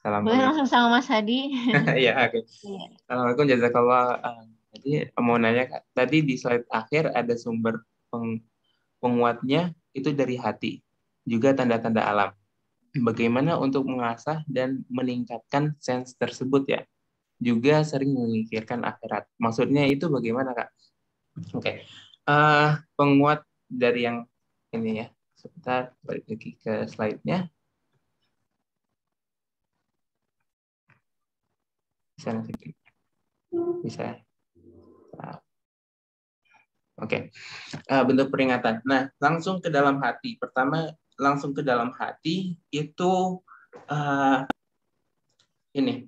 Salam. Boleh langsung sama Mas Hadi. ya oke. Okay. Iya. Assalamualaikum jazakallah. Jadi eh, mau nanya Kak, tadi di slide akhir ada sumber peng, penguatnya itu dari hati, juga tanda-tanda alam. Bagaimana untuk mengasah dan meningkatkan sense tersebut ya? Juga sering memikirkan akhirat. Maksudnya itu bagaimana Kak? Oke, okay. uh, eh, penguat dari yang ini ya, Sebentar, balik lagi ke slide-nya. Bisa nanti Bisa. Ya? Nah. Oke, okay. Eh, bentuk peringatan. Nah, langsung ke dalam hati. Pertama, langsung ke dalam hati itu uh, ini.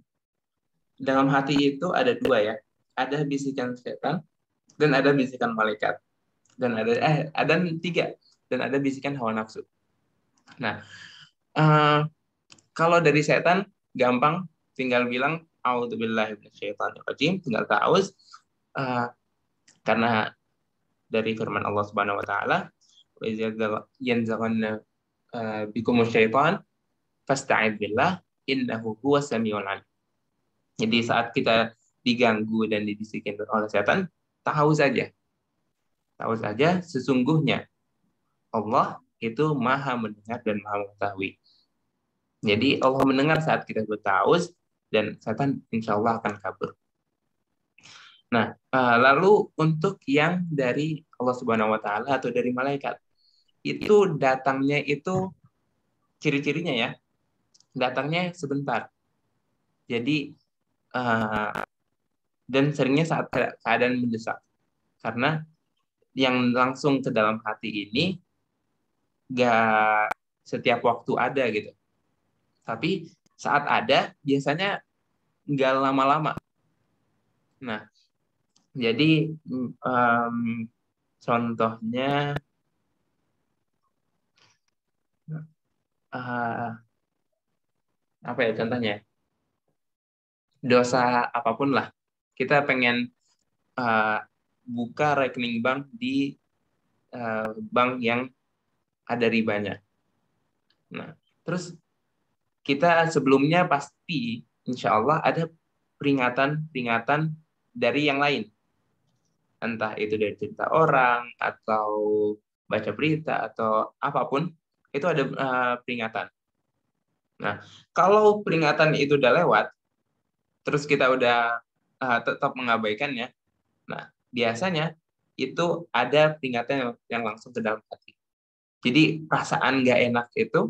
Dalam hati itu ada dua ya. Ada bisikan setan dan ada bisikan malaikat. Dan ada eh ada tiga dan ada bisikan hawa nafsu. Nah, uh, kalau dari setan gampang tinggal bilang auzubillahi rajim, tinggal ta'awuz uh, eh, karena dari firman Allah Subhanahu wa taala wa yanzaghanna eh, bikum syaitan fasta'id billah innahu huwas samiul Jadi saat kita diganggu dan dibisikin oleh setan, tahu saja. Tahu saja sesungguhnya Allah itu maha mendengar dan maha mengetahui. Hmm. Jadi Allah mendengar saat kita bertaus dan setan insya Allah akan kabur. Nah, eh, lalu untuk yang dari Allah Subhanahu wa taala atau dari malaikat. Itu datangnya itu ciri-cirinya ya. Datangnya sebentar. Jadi eh, dan seringnya saat keadaan mendesak. Karena yang langsung ke dalam hati ini nggak setiap waktu ada gitu. Tapi saat ada biasanya nggak lama-lama. Nah, jadi um, contohnya uh, apa ya contohnya? Dosa apapun lah. Kita pengen uh, buka rekening bank di uh, bank yang ada ribanya. Nah, terus kita sebelumnya pasti insya Allah ada peringatan-peringatan dari yang lain. Entah itu dari cerita orang, atau baca berita, atau apapun, itu ada uh, peringatan. Nah, kalau peringatan itu udah lewat, terus kita udah uh, tetap mengabaikannya, nah biasanya itu ada peringatan yang langsung ke dalam hati jadi perasaan nggak enak itu,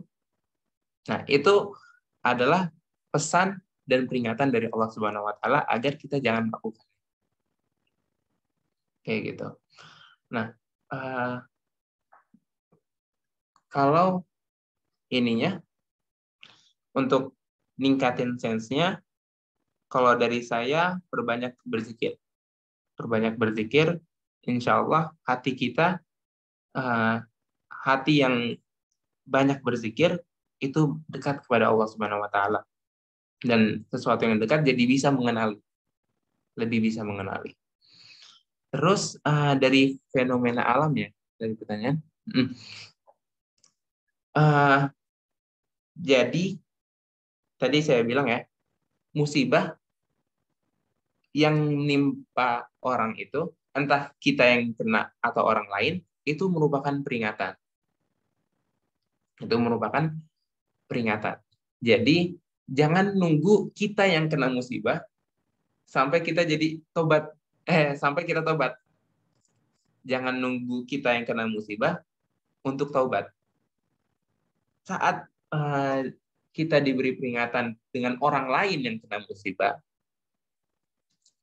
nah itu adalah pesan dan peringatan dari Allah Subhanahu Wa Taala agar kita jangan melakukan. Kayak gitu. Nah, uh, kalau ininya untuk ningkatin sensenya, kalau dari saya perbanyak berzikir, perbanyak berzikir, insya Allah hati kita uh, hati yang banyak berzikir itu dekat kepada Allah Subhanahu wa taala. Dan sesuatu yang dekat jadi bisa mengenali. Lebih bisa mengenali. Terus uh, dari fenomena alam ya, dari pertanyaan. Uh, jadi tadi saya bilang ya, musibah yang menimpa orang itu, entah kita yang kena atau orang lain, itu merupakan peringatan. Itu merupakan peringatan. Jadi jangan nunggu kita yang kena musibah sampai kita jadi tobat eh sampai kita tobat. Jangan nunggu kita yang kena musibah untuk tobat. Saat uh, kita diberi peringatan dengan orang lain yang kena musibah,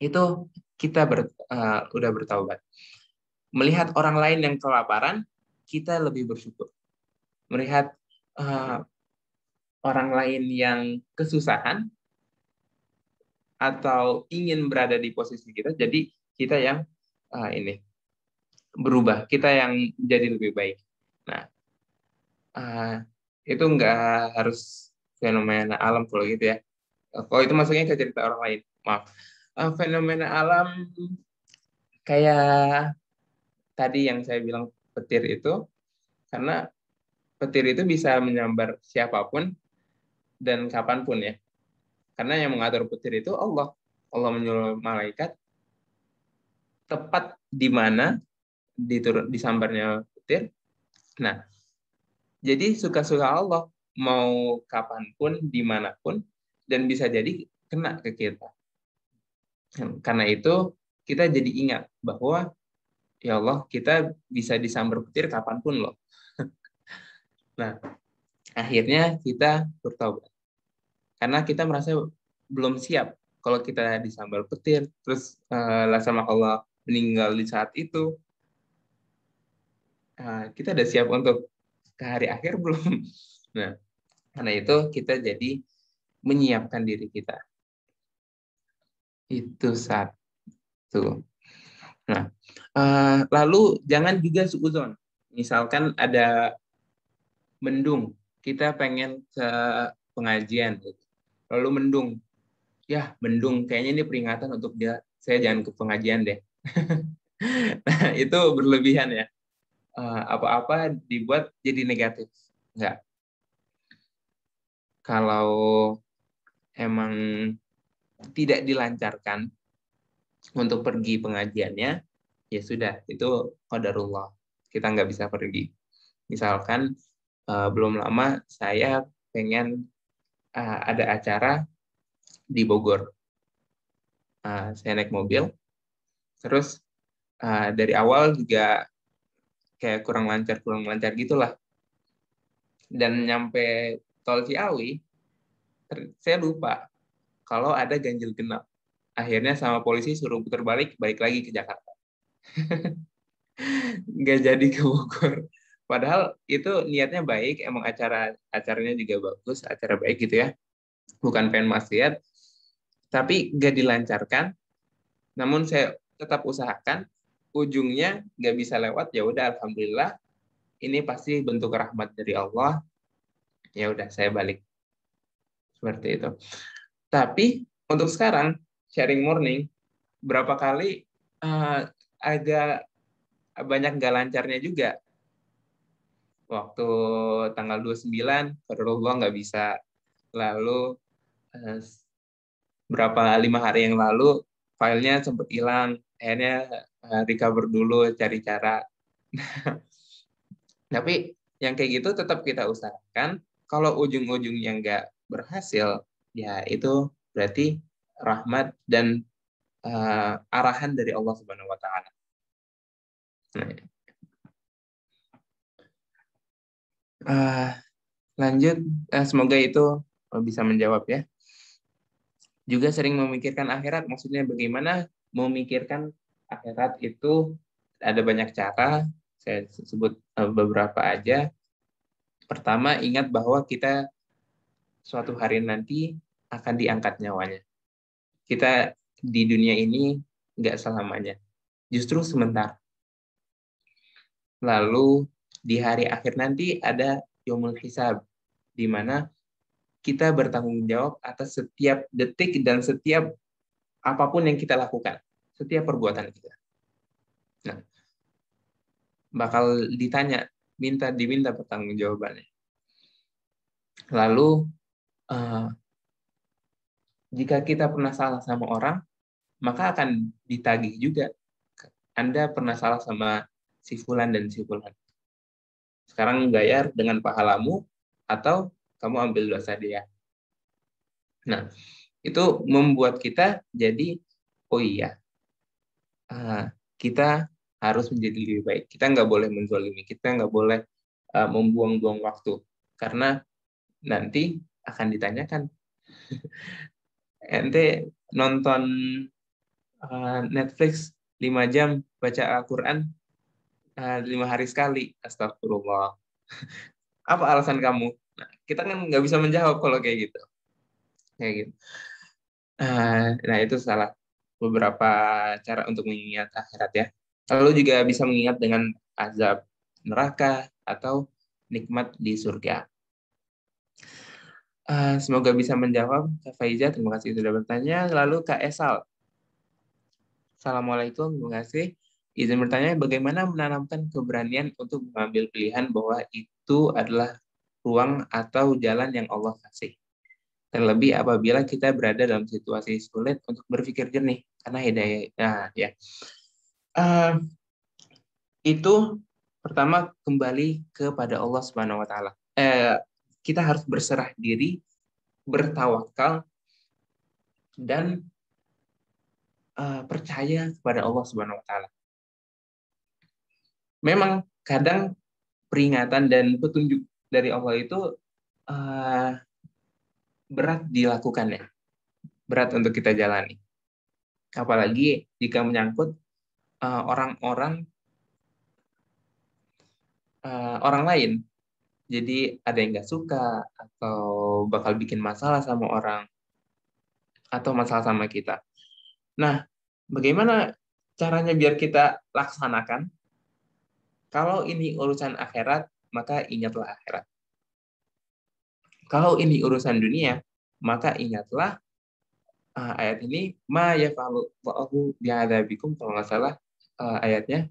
itu kita ber, uh, udah bertaubat. Melihat orang lain yang kelaparan, kita lebih bersyukur melihat uh, orang lain yang kesusahan atau ingin berada di posisi kita, jadi kita yang uh, ini berubah, kita yang jadi lebih baik. Nah, uh, itu nggak harus fenomena alam kalau gitu ya. Kalau itu maksudnya ke cerita orang lain, maaf. Uh, fenomena alam kayak tadi yang saya bilang petir itu, karena petir itu bisa menyambar siapapun dan kapanpun ya. Karena yang mengatur petir itu Allah. Allah menyuruh malaikat tepat di mana diturun disambarnya petir. Nah, jadi suka-suka Allah mau kapanpun, dimanapun, dan bisa jadi kena ke kita. Karena itu kita jadi ingat bahwa ya Allah kita bisa disambar petir kapanpun loh. Nah, akhirnya kita bertobat. Karena kita merasa belum siap kalau kita disambal petir, terus uh, sama Allah meninggal di saat itu, uh, kita udah siap untuk ke hari akhir belum? Nah, karena itu kita jadi menyiapkan diri kita. Itu satu. Nah, uh, lalu jangan juga suuzon. Misalkan ada mendung kita pengen ke pengajian lalu mendung ya mendung kayaknya ini peringatan untuk dia saya jangan ke pengajian deh nah itu berlebihan ya eh, apa-apa dibuat jadi negatif enggak kalau emang tidak dilancarkan untuk pergi pengajiannya ya sudah itu qadarullah kita nggak bisa pergi misalkan uh, belum lama saya pengen uh, ada acara di Bogor. Uh, saya naik mobil, terus uh, dari awal juga kayak kurang lancar, kurang lancar gitulah. Dan nyampe tol Ciawi, saya lupa kalau ada ganjil genap. Akhirnya sama polisi suruh putar balik, balik lagi ke Jakarta. Nggak jadi ke Bogor Padahal itu niatnya baik, emang acara acaranya juga bagus, acara baik gitu ya. Bukan pengen maksiat, tapi gak dilancarkan. Namun saya tetap usahakan, ujungnya gak bisa lewat, ya udah alhamdulillah. Ini pasti bentuk rahmat dari Allah. Ya udah saya balik seperti itu. Tapi untuk sekarang sharing morning berapa kali uh, agak banyak nggak lancarnya juga waktu tanggal 29 gue nggak bisa lalu eh, berapa lima hari yang lalu filenya sempat hilang akhirnya eh, recover dulu cari cara tapi yang kayak gitu tetap kita usahakan kalau ujung-ujungnya nggak berhasil ya itu berarti rahmat dan eh, arahan dari Allah Subhanahu wa taala. Nah, Uh, lanjut, uh, semoga itu eh, bisa menjawab ya. Juga sering memikirkan akhirat, maksudnya bagaimana memikirkan akhirat itu ada banyak cara. Saya sebut beberapa aja. Pertama, ingat bahwa kita suatu hari nanti akan diangkat nyawanya. Kita di dunia ini nggak selamanya, justru sebentar. Lalu di hari akhir nanti ada Yomul Hisab, di mana kita bertanggung jawab atas setiap detik dan setiap apapun yang kita lakukan, setiap perbuatan kita. Nah, bakal ditanya, minta diminta pertanggung jawabannya. Lalu uh, jika kita pernah salah sama orang, maka akan ditagih juga. Anda pernah salah sama si Fulan dan si Fulan. Sekarang bayar dengan pahalamu atau kamu ambil dosa dia. Nah, itu membuat kita jadi, oh iya, ah, kita harus menjadi lebih baik. Kita nggak boleh menzolimi, kita nggak boleh ah, membuang-buang waktu. Karena nanti akan ditanyakan, ente nonton ah, Netflix 5 jam baca Al-Quran Eh, lima hari sekali astagfirullah apa alasan kamu nah, kita kan nggak bisa menjawab kalau kayak gitu kayak gitu eh, nah itu salah beberapa cara untuk mengingat akhirat ya lalu juga bisa mengingat dengan azab neraka atau nikmat di surga eh, semoga bisa menjawab Kak Faiza terima kasih sudah bertanya lalu Kak Esal Assalamualaikum terima kasih Izin bertanya, bagaimana menanamkan keberanian untuk mengambil pilihan bahwa itu adalah ruang atau jalan yang Allah kasih? Terlebih apabila kita berada dalam situasi sulit untuk berpikir jernih, karena hidayah. Nah, ya. Uh, itu pertama kembali kepada Allah Subhanahu wa taala. Eh, kita harus berserah diri, bertawakal dan uh, percaya kepada Allah Subhanahu wa taala memang kadang peringatan dan petunjuk dari Allah itu uh, berat dilakukannya, berat untuk kita jalani. Apalagi jika menyangkut orang eh, orang-orang uh, orang lain. Jadi ada yang nggak suka atau bakal bikin masalah sama orang atau masalah sama kita. Nah, bagaimana caranya biar kita laksanakan kalau ini urusan akhirat, maka ingatlah akhirat. Kalau ini urusan dunia, maka ingatlah uh, ayat ini ma ya bi'adabikum kalau nggak salah uh, ayatnya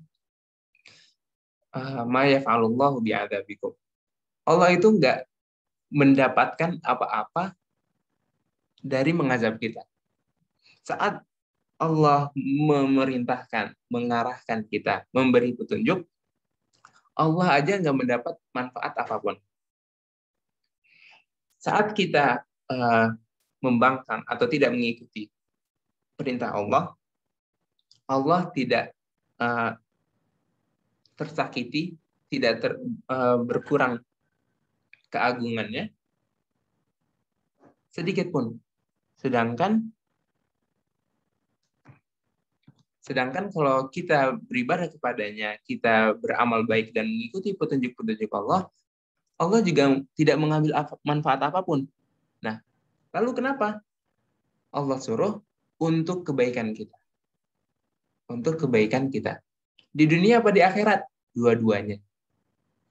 uh, ma ya bi'adabikum. Allah itu nggak mendapatkan apa-apa dari mengazab kita. Saat Allah memerintahkan, mengarahkan kita, memberi petunjuk, Allah aja nggak mendapat manfaat apapun. Saat kita uh, membangkang atau tidak mengikuti perintah Allah, Allah tidak uh, tersakiti, tidak ter, uh, berkurang keagungannya sedikit pun. Sedangkan Sedangkan kalau kita beribadah kepadanya, kita beramal baik dan mengikuti petunjuk-petunjuk Allah, Allah juga tidak mengambil manfaat apapun. Nah, lalu kenapa? Allah suruh untuk kebaikan kita. Untuk kebaikan kita. Di dunia apa di akhirat? Dua-duanya.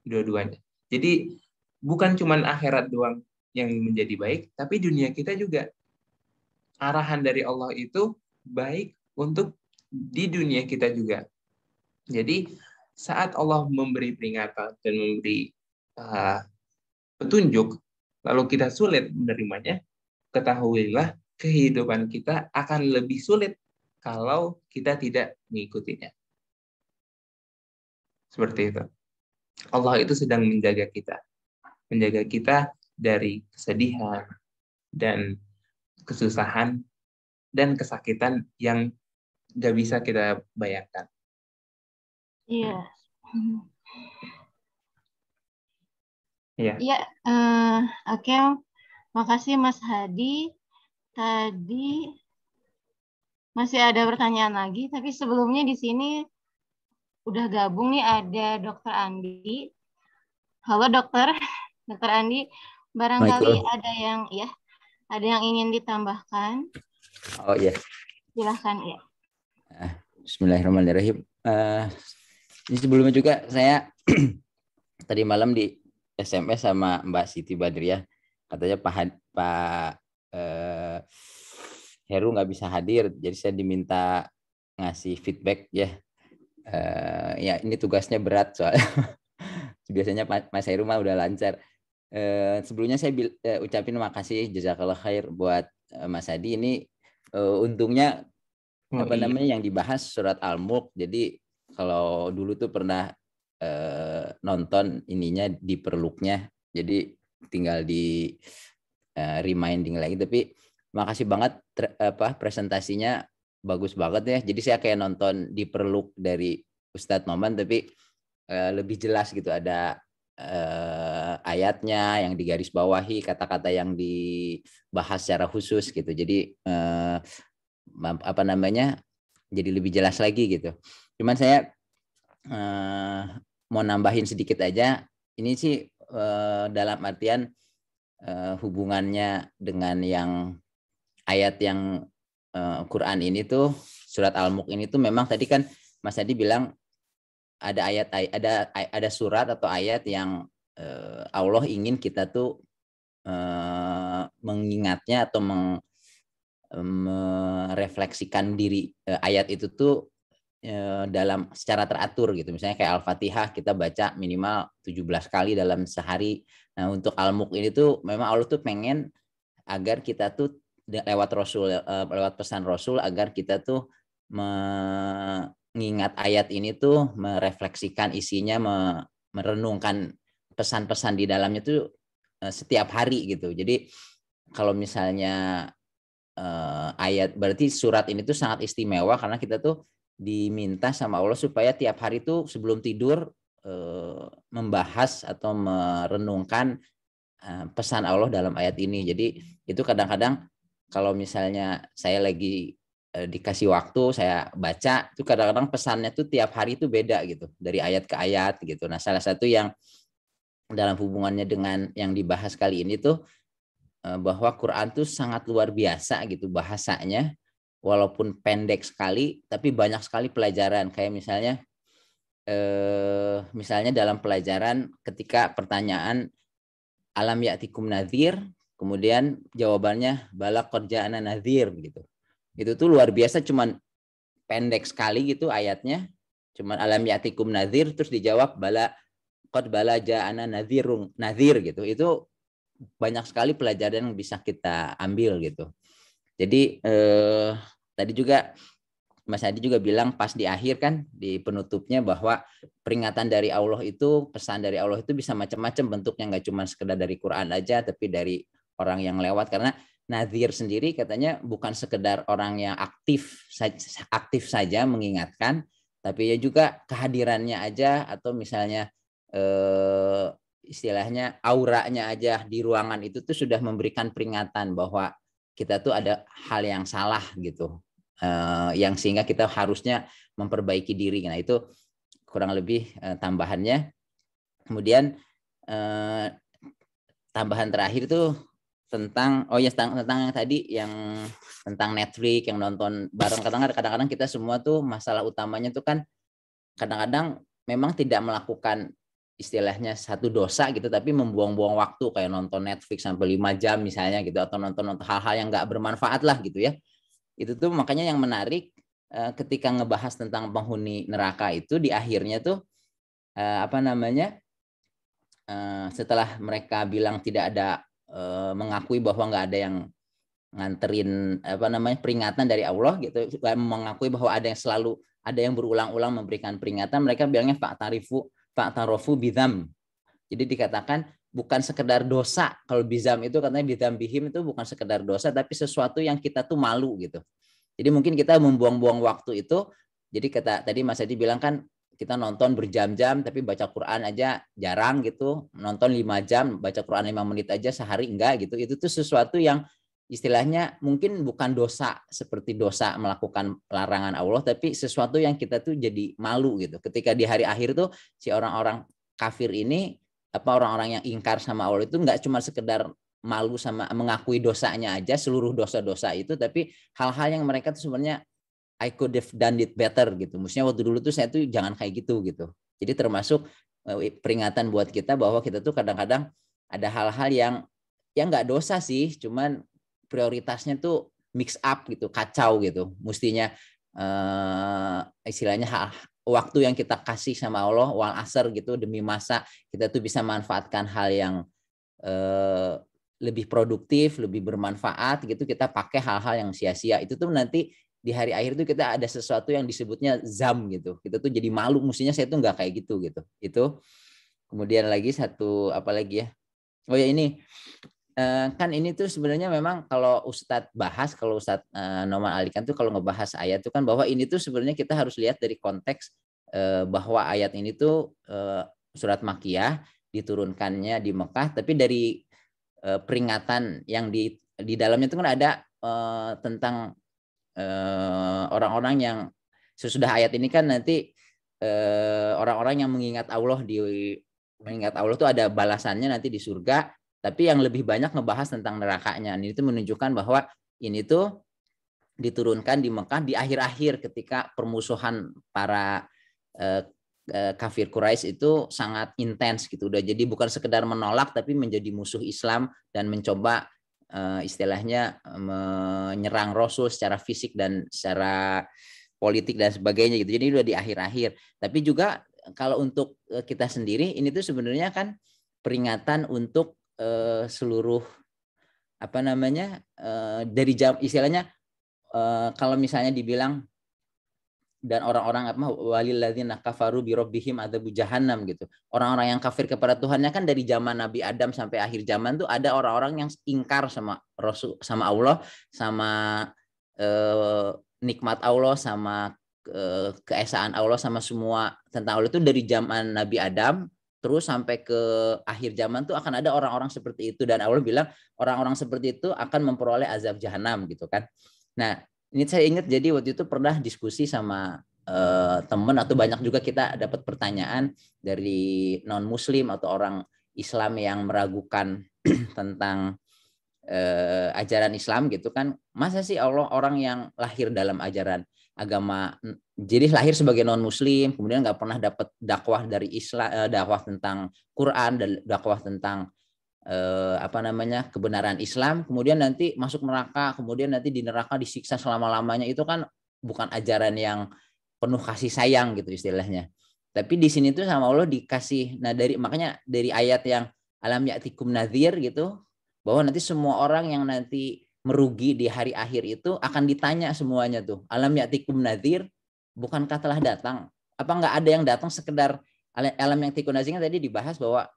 Dua-duanya. Jadi bukan cuma akhirat doang yang menjadi baik, tapi dunia kita juga. Arahan dari Allah itu baik untuk di dunia kita juga. Jadi saat Allah memberi peringatan dan memberi uh, petunjuk, lalu kita sulit menerimanya, ketahuilah kehidupan kita akan lebih sulit kalau kita tidak mengikutinya. Seperti itu. Allah itu sedang menjaga kita. Menjaga kita dari kesedihan dan kesusahan dan kesakitan yang nggak bisa kita bayangkan. Iya. Iya. Iya. Eh, oke, makasih Mas Hadi. Tadi masih ada pertanyaan lagi, tapi sebelumnya di sini udah gabung nih ada Dokter Andi. Halo Dokter, Dokter Andi. Barangkali Michael. ada yang ya, ada yang ingin ditambahkan. Oh iya. Silahkan ya. Bismillahirrahmanirrahim. Uh, sebelumnya juga saya tadi malam di SMS sama Mbak Siti Badriah katanya Pak Had, Pak uh, Heru nggak bisa hadir, jadi saya diminta ngasih feedback ya. Uh, ya ini tugasnya berat soalnya. Biasanya Mas Heru mah udah lancar. Uh, sebelumnya saya bil, eh, ucapin makasih jazakallah khair buat uh, Mas Hadi. ini uh, untungnya Oh, apa iya. namanya yang dibahas surat Al-Mulk. Jadi kalau dulu tuh pernah eh, nonton ininya diperluknya Jadi tinggal di eh, reminding lagi tapi makasih banget ter, apa presentasinya bagus banget ya. Jadi saya kayak nonton diperluk dari Ustadz Noman tapi eh, lebih jelas gitu ada ayatnya yang digaris bawahi kata-kata yang dibahas secara khusus gitu. Jadi eh, apa namanya jadi lebih jelas lagi gitu. Cuman saya uh, mau nambahin sedikit aja. Ini sih uh, dalam artian uh, hubungannya dengan yang ayat yang uh, Quran ini tuh surat Al-Mulk ini tuh memang tadi kan Mas Adi bilang ada ayat ada ada surat atau ayat yang uh, Allah ingin kita tuh uh, mengingatnya atau meng, merefleksikan diri eh, ayat itu tuh eh, dalam secara teratur gitu. Misalnya kayak Al-Fatihah kita baca minimal 17 kali dalam sehari. Nah, untuk al muk ini tuh memang Allah tuh pengen agar kita tuh lewat Rasul eh, lewat pesan Rasul agar kita tuh mengingat ayat ini tuh merefleksikan isinya merenungkan pesan-pesan di dalamnya tuh setiap hari gitu. Jadi kalau misalnya uh, ayat berarti surat ini tuh sangat istimewa karena kita tuh diminta sama Allah supaya tiap hari tuh sebelum tidur uh, membahas atau merenungkan uh, pesan Allah dalam ayat ini. Jadi itu kadang-kadang kalau misalnya saya lagi dikasih waktu saya baca itu kadang-kadang pesannya tuh tiap hari itu beda gitu dari ayat ke ayat gitu. Nah, salah satu yang dalam hubungannya dengan yang dibahas kali ini tuh Eh, bahwa Quran itu sangat luar biasa gitu bahasanya walaupun pendek sekali tapi banyak sekali pelajaran kayak misalnya eh, misalnya dalam pelajaran ketika pertanyaan alam yaktikum nadhir kemudian jawabannya bala kerjaan nadhir gitu itu tuh luar biasa cuman pendek sekali gitu ayatnya cuman alam yaktikum nadhir terus dijawab bala qad bala ja'ana nadhirung nadhir gitu itu banyak sekali pelajaran yang bisa kita ambil gitu. Jadi eh, tadi juga Mas Adi juga bilang pas di akhir kan di penutupnya bahwa peringatan dari Allah itu pesan dari Allah itu bisa macam-macam bentuknya nggak cuma sekedar dari Quran aja tapi dari orang yang lewat karena Nadir sendiri katanya bukan sekedar orang yang aktif aktif saja mengingatkan tapi ya juga kehadirannya aja atau misalnya eh, istilahnya auranya aja di ruangan itu tuh sudah memberikan peringatan bahwa kita tuh ada hal yang salah gitu uh, yang sehingga kita harusnya memperbaiki diri nah itu kurang lebih uh, tambahannya kemudian uh, tambahan terakhir tuh tentang oh ya tentang, tentang yang tadi yang tentang Netflix yang nonton bareng kadang-kadang kadang-kadang kita semua tuh masalah utamanya tuh kan kadang-kadang memang tidak melakukan istilahnya satu dosa gitu tapi membuang-buang waktu kayak nonton Netflix sampai lima jam misalnya gitu atau nonton nonton hal-hal yang nggak bermanfaat lah gitu ya itu tuh makanya yang menarik eh, ketika ngebahas tentang penghuni neraka itu di akhirnya tuh eh, apa namanya eh, setelah mereka bilang tidak ada mengakui bahwa nggak ada yang nganterin apa namanya peringatan dari Allah gitu mengakui bahwa ada yang selalu ada yang berulang-ulang memberikan peringatan mereka bilangnya pak tarifu Tarofu bidham. Jadi dikatakan bukan sekedar dosa. Kalau bizam itu katanya bizam bihim itu bukan sekedar dosa tapi sesuatu yang kita tuh malu gitu. Jadi mungkin kita membuang-buang waktu itu. Jadi kata tadi Mas Adi bilang kan kita nonton berjam-jam tapi baca Quran aja jarang gitu. Nonton lima jam, baca Quran lima menit aja sehari enggak gitu. Itu tuh sesuatu yang istilahnya mungkin bukan dosa seperti dosa melakukan larangan Allah tapi sesuatu yang kita tuh jadi malu gitu ketika di hari akhir tuh si orang-orang kafir ini apa orang-orang yang ingkar sama Allah itu nggak cuma sekedar malu sama mengakui dosanya aja seluruh dosa-dosa itu tapi hal-hal yang mereka tuh sebenarnya I could have done it better gitu maksudnya waktu dulu tuh saya tuh jangan kayak gitu gitu jadi termasuk eh, peringatan buat kita bahwa kita tuh kadang-kadang ada hal-hal yang ya nggak dosa sih cuman prioritasnya tuh mix up gitu, kacau gitu. Mestinya eh, istilahnya waktu yang kita kasih sama Allah wal asar gitu demi masa kita tuh bisa manfaatkan hal yang eh, lebih produktif, lebih bermanfaat gitu kita pakai hal-hal yang sia-sia. Itu tuh nanti di hari akhir tuh kita ada sesuatu yang disebutnya zam gitu. Kita tuh jadi malu mestinya saya tuh nggak kayak gitu gitu. Itu kemudian lagi satu apa lagi ya? Oh ya ini Eh, kan ini tuh sebenarnya memang kalau Ustadz bahas kalau Ustadz uh, Noman Alikan tuh kalau ngebahas ayat tuh kan bahwa ini tuh sebenarnya kita harus lihat dari konteks eh, bahwa ayat ini tuh surat makiyah diturunkannya di Mekah tapi dari peringatan yang di di dalamnya tuh kan ada tentang orang-orang yang sesudah ayat ini kan nanti orang-orang orang yang mengingat Allah di mengingat Allah tuh ada balasannya nanti di surga tapi yang lebih banyak ngebahas tentang nerakanya. Ini itu menunjukkan bahwa ini tuh diturunkan di Mekah di akhir-akhir ketika permusuhan para eh, eh, kafir Quraisy itu sangat intens gitu udah jadi bukan sekedar menolak tapi menjadi musuh Islam dan mencoba eh, istilahnya menyerang Rasul secara fisik dan secara politik dan sebagainya gitu. Jadi udah di akhir-akhir. Tapi juga kalau untuk eh, kita sendiri ini tuh sebenarnya kan peringatan untuk uh, seluruh apa namanya uh, dari jam istilahnya uh, kalau misalnya dibilang dan orang-orang apa waliladzina kafaru bi rabbihim adzabu jahannam gitu. Orang-orang yang kafir kepada Tuhannya kan dari zaman Nabi Adam sampai akhir zaman tuh ada orang-orang yang ingkar sama Rasul sama Allah, sama eh, nikmat Allah, sama eh, keesaan Allah sama semua tentang Allah itu dari zaman Nabi Adam terus sampai ke akhir zaman tuh akan ada orang-orang seperti itu dan Allah bilang orang-orang seperti itu akan memperoleh azab jahanam gitu kan. Nah, ini saya ingat jadi waktu itu pernah diskusi sama uh, eh, teman atau banyak juga kita dapat pertanyaan dari non muslim atau orang Islam yang meragukan tentang uh, ajaran Islam gitu kan. Masa sih Allah orang yang lahir dalam ajaran agama jadi lahir sebagai non muslim kemudian nggak pernah dapat dakwah dari Islam eh, dakwah tentang Quran dan dakwah tentang eh, apa namanya kebenaran Islam kemudian nanti masuk neraka kemudian nanti di neraka disiksa selama lamanya itu kan bukan ajaran yang penuh kasih sayang gitu istilahnya tapi di sini tuh sama Allah dikasih nah dari makanya dari ayat yang alam yaktikum Nadir gitu bahwa nanti semua orang yang nanti merugi di hari akhir itu akan ditanya semuanya tuh. Alam tikum nadir, bukankah telah datang? Apa nggak ada yang datang sekedar alam yang nadir kan tadi dibahas bahwa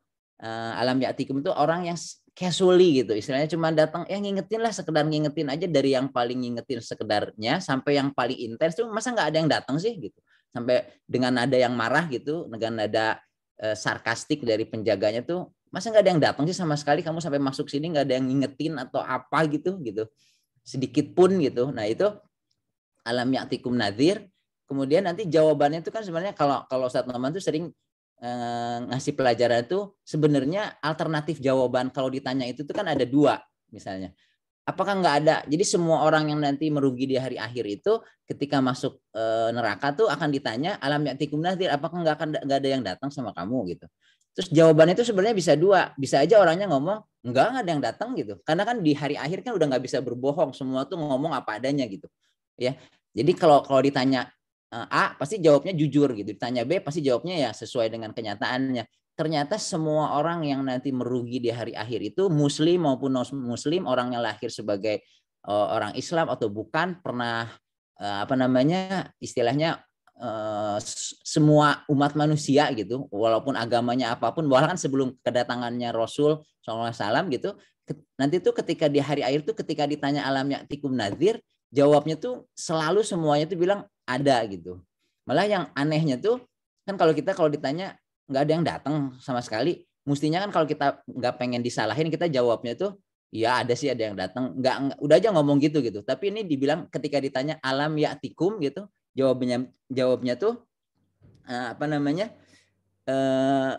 uh, alam tikum itu orang yang casually gitu. Istilahnya cuma datang ya ngingetin lah sekedar ngingetin aja dari yang paling ngingetin sekedarnya sampai yang paling intens tuh masa nggak ada yang datang sih gitu. Sampai dengan nada yang marah gitu, dengan nada uh, sarkastik dari penjaganya tuh masa nggak ada yang datang sih sama sekali kamu sampai masuk sini nggak ada yang ngingetin atau apa gitu gitu sedikit pun gitu nah itu alam yaktikum nadir kemudian nanti jawabannya itu kan sebenarnya kalau kalau saat teman tuh sering eh, ngasih pelajaran itu sebenarnya alternatif jawaban kalau ditanya itu tuh kan ada dua misalnya apakah nggak ada jadi semua orang yang nanti merugi di hari akhir itu ketika masuk eh, neraka tuh akan ditanya alam yaktikum nadir apakah nggak akan nggak ada yang datang sama kamu gitu Terus jawabannya itu sebenarnya bisa dua, bisa aja orangnya ngomong enggak enggak ada yang datang gitu, karena kan di hari akhir kan udah nggak bisa berbohong, semua tuh ngomong apa adanya gitu, ya. Jadi kalau kalau ditanya eh, A pasti jawabnya jujur gitu, ditanya B pasti jawabnya ya sesuai dengan kenyataannya. Ternyata semua orang yang nanti merugi di hari akhir itu Muslim maupun non Muslim, orang yang lahir sebagai eh, orang Islam atau bukan pernah eh, apa namanya istilahnya Eh, semua umat manusia gitu, walaupun agamanya apapun, bahkan sebelum kedatangannya Rasul SAW gitu, nanti tuh ketika di hari air tuh ketika ditanya alamnya tikum nadir, jawabnya tuh selalu semuanya tuh bilang ada gitu. Malah yang anehnya tuh kan kalau kita kalau ditanya nggak ada yang datang sama sekali, mestinya kan kalau kita nggak pengen disalahin kita jawabnya tuh ya ada sih ada yang datang nggak, nggak udah aja ngomong gitu gitu tapi ini dibilang ketika ditanya alam ya tikum gitu Jawabnya jawabnya tuh eh, apa namanya? Eh,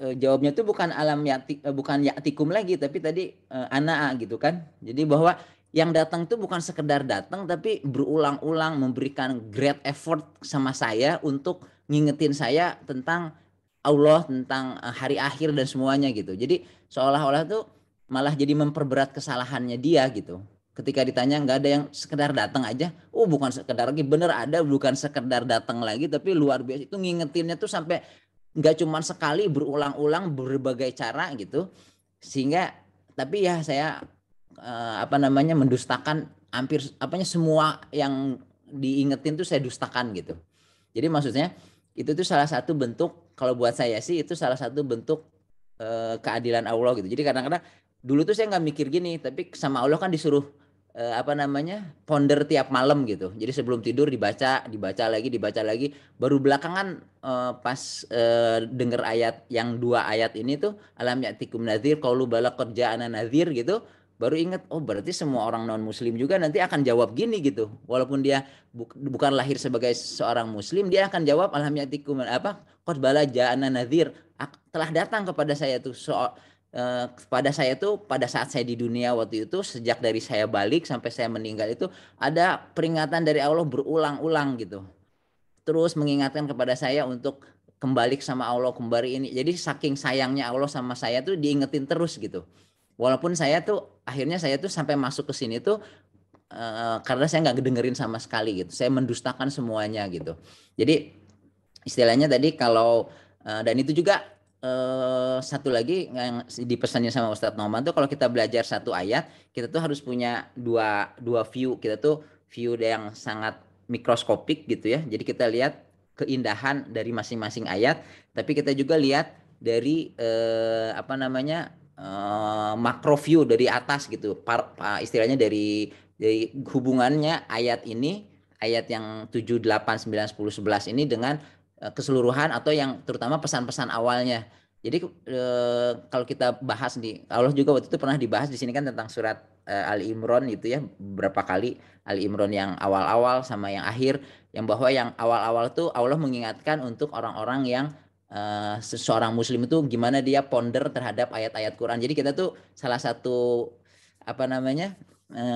eh, jawabnya tuh bukan alam yakti, bukan yaktikum lagi tapi tadi eh, anaa gitu kan. Jadi bahwa yang datang itu bukan sekedar datang tapi berulang-ulang memberikan great effort sama saya untuk ngingetin saya tentang Allah, tentang hari akhir dan semuanya gitu. Jadi seolah-olah tuh malah jadi memperberat kesalahannya dia gitu ketika ditanya nggak ada yang sekedar datang aja oh bukan sekedar lagi bener ada bukan sekedar datang lagi tapi luar biasa itu ngingetinnya tuh sampai nggak cuma sekali berulang-ulang berbagai cara gitu sehingga tapi ya saya eh, apa namanya mendustakan hampir apanya semua yang diingetin tuh saya dustakan gitu jadi maksudnya itu tuh salah satu bentuk kalau buat saya sih itu salah satu bentuk eh, keadilan Allah gitu jadi kadang-kadang dulu tuh saya nggak mikir gini tapi sama Allah kan disuruh eh, apa namanya ponder tiap malam gitu jadi sebelum tidur dibaca dibaca lagi dibaca lagi baru belakangan eh, pas eh, denger ayat yang dua ayat ini tuh alam yatikum nadir kalau balak kerjaan nadir gitu baru ingat oh berarti semua orang non muslim juga nanti akan jawab gini gitu walaupun dia bu bukan lahir sebagai seorang muslim dia akan jawab alhamdulillah apa qad balaja ja'ana telah datang kepada saya tuh so eh, pada saya itu pada saat saya di dunia waktu itu sejak dari saya balik sampai saya meninggal itu ada peringatan dari Allah berulang-ulang gitu terus mengingatkan kepada saya untuk kembali sama Allah kembali ini jadi saking sayangnya Allah sama saya tuh diingetin terus gitu walaupun saya tuh akhirnya saya tuh sampai masuk ke sini tuh uh, karena saya nggak dengerin sama sekali gitu saya mendustakan semuanya gitu jadi istilahnya tadi kalau eh, dan itu juga uh, satu lagi yang dipesannya sama Ustadz Noman tuh kalau kita belajar satu ayat kita tuh harus punya dua dua view kita tuh view yang sangat mikroskopik gitu ya jadi kita lihat keindahan dari masing-masing ayat tapi kita juga lihat dari eh, apa namanya eh, makro view dari atas gitu par, istilahnya dari dari hubungannya ayat ini ayat yang 7 8 9 10 11 ini dengan Eh, keseluruhan atau yang terutama pesan-pesan awalnya. Jadi e, kalau kita bahas di Allah juga waktu itu pernah dibahas di sini kan tentang surat e, Ali Imron itu ya berapa kali Ali Imron yang awal-awal sama yang akhir yang bahwa yang awal-awal tuh Allah mengingatkan untuk orang-orang yang e, seseorang muslim itu gimana dia ponder terhadap ayat-ayat Quran. Jadi kita tuh salah satu apa namanya E,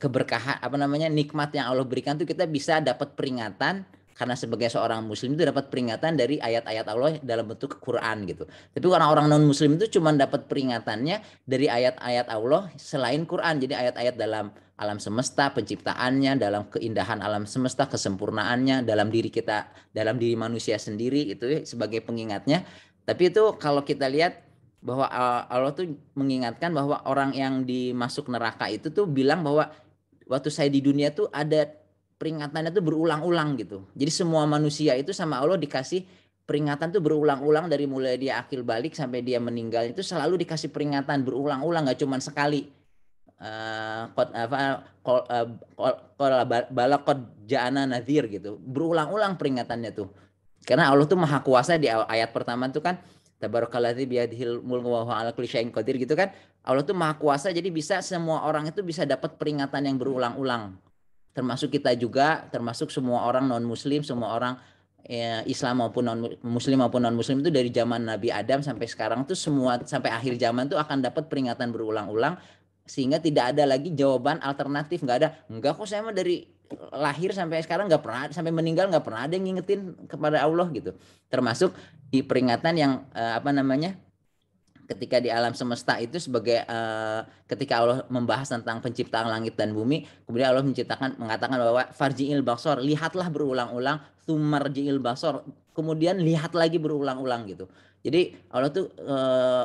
keberkahan apa namanya nikmat yang Allah berikan tuh kita bisa dapat peringatan karena sebagai seorang muslim itu dapat peringatan dari ayat-ayat Allah dalam bentuk Quran gitu. Tapi orang-orang non muslim itu cuma dapat peringatannya dari ayat-ayat Allah selain Quran. Jadi ayat-ayat dalam alam semesta, penciptaannya, dalam keindahan alam semesta, kesempurnaannya dalam diri kita, dalam diri manusia sendiri itu sebagai pengingatnya. Tapi itu kalau kita lihat bahwa eh, Allah tuh mengingatkan bahwa orang yang dimasuk neraka itu tuh bilang bahwa waktu saya di dunia tuh ada peringatannya tuh berulang-ulang gitu. Jadi semua manusia itu sama Allah dikasih peringatan tuh berulang-ulang dari mulai dia akil balik sampai dia meninggal itu selalu dikasih peringatan berulang-ulang nggak cuma sekali eh, kot apa eh, balakot jana nadir gitu berulang-ulang peringatannya tuh karena Allah tuh maha kuasa di ayat pertama tuh kan tabarakalladzi biyadihil mulku wa huwa ala kulli qadir gitu kan Allah tuh maha kuasa jadi bisa semua orang itu bisa dapat peringatan yang berulang-ulang termasuk kita juga, termasuk semua orang non muslim, semua orang eh, Islam maupun non muslim maupun non muslim itu dari zaman Nabi Adam sampai sekarang tuh semua sampai akhir zaman tuh akan dapat peringatan berulang-ulang sehingga tidak ada lagi jawaban alternatif nggak ada nggak kok saya mah dari lahir sampai sekarang nggak pernah sampai meninggal nggak pernah ada yang ngingetin kepada Allah gitu termasuk di peringatan yang eh, apa namanya ketika di alam semesta itu sebagai uh, ketika Allah membahas tentang penciptaan langit dan bumi, kemudian Allah menciptakan mengatakan bahwa farjiil basor, lihatlah berulang-ulang, sumarjiil basor, kemudian lihat lagi berulang-ulang gitu. Jadi Allah tuh e,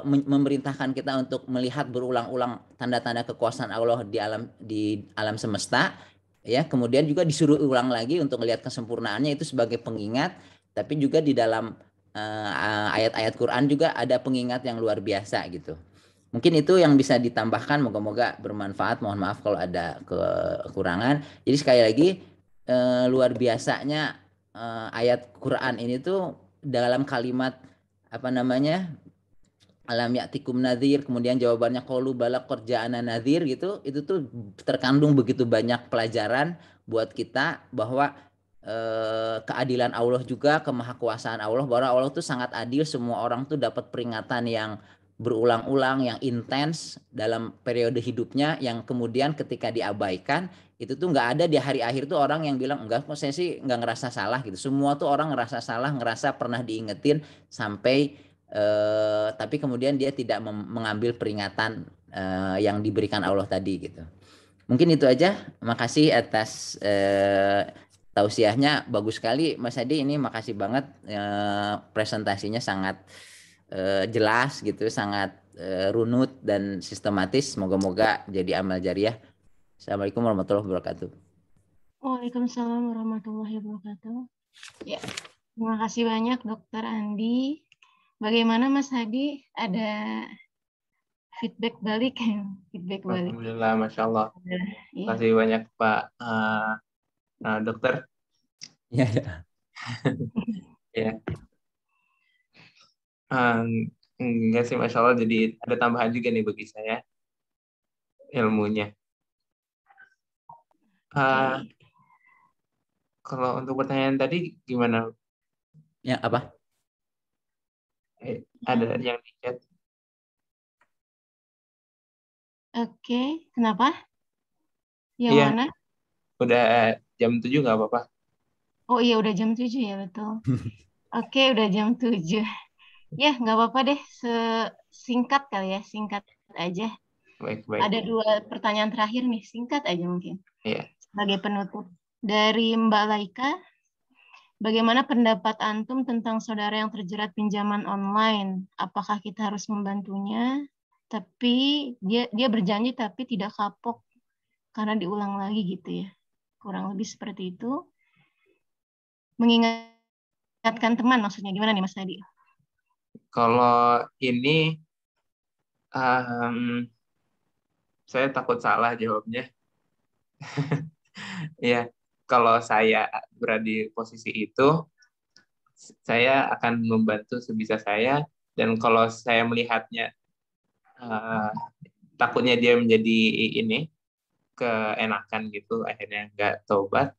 memerintahkan kita untuk melihat berulang-ulang tanda-tanda kekuasaan Allah di alam di alam semesta ya kemudian juga disuruh ulang lagi untuk melihat kesempurnaannya itu sebagai pengingat tapi juga di dalam Eh, eh, ayat-ayat Quran juga ada pengingat yang luar biasa gitu. Mungkin itu yang bisa ditambahkan, moga-moga bermanfaat. Mohon maaf kalau ada kekurangan. Jadi sekali lagi uh, luar biasanya uh, ayat Quran ini tuh dalam kalimat apa namanya alam yaktikum nadir kemudian jawabannya kolu balak kerjaan nadir gitu itu tuh terkandung begitu banyak pelajaran buat kita bahwa Eh, keadilan Allah juga, kemahakuasaan Allah bahwa Allah itu sangat adil, semua orang tuh dapat peringatan yang berulang-ulang, yang intens dalam periode hidupnya, yang kemudian ketika diabaikan itu tuh nggak ada di hari akhir tuh orang yang bilang enggak kok saya sih nggak ngerasa salah gitu. Semua tuh orang ngerasa salah, ngerasa pernah diingetin sampai eh, tapi kemudian dia tidak mengambil peringatan eh, yang diberikan Allah tadi gitu. Mungkin itu aja. Makasih atas eh, tausiahnya bagus sekali Mas Hadi. ini makasih banget e, presentasinya sangat e, jelas gitu sangat e, runut dan sistematis semoga moga jadi amal jariah Assalamualaikum warahmatullahi wabarakatuh Waalaikumsalam warahmatullahi wabarakatuh ya terima kasih banyak Dokter Andi bagaimana Mas Hadi ada feedback balik feedback balik Alhamdulillah Masya Allah iya. terima kasih banyak Pak uh, uh, dokter? Iya. Yeah. ya. Um, enggak sih, masya Allah. Jadi ada tambahan juga nih bagi saya ilmunya. Uh, kalau untuk pertanyaan tadi gimana? Ya apa? Eh, ada yang di Oke, kenapa? Yang ya. mana? Udah jam 7 nggak apa-apa. Oh iya udah jam 7 ya betul. Oke udah jam 7. Ya nggak apa-apa deh singkat kali ya singkat aja. Baik, baik. Ada dua pertanyaan terakhir nih singkat aja mungkin. Iya. Sebagai penutup dari Mbak Laika, bagaimana pendapat antum tentang saudara yang terjerat pinjaman online? Apakah kita harus membantunya? Tapi dia dia berjanji tapi tidak kapok karena diulang lagi gitu ya kurang lebih seperti itu mengingatkan teman maksudnya gimana nih Mas tadi Kalau ini um, saya takut salah jawabnya. ya, kalau saya berada di posisi itu, saya akan membantu sebisa saya. Dan kalau saya melihatnya uh, takutnya dia menjadi ini keenakan gitu akhirnya nggak taubat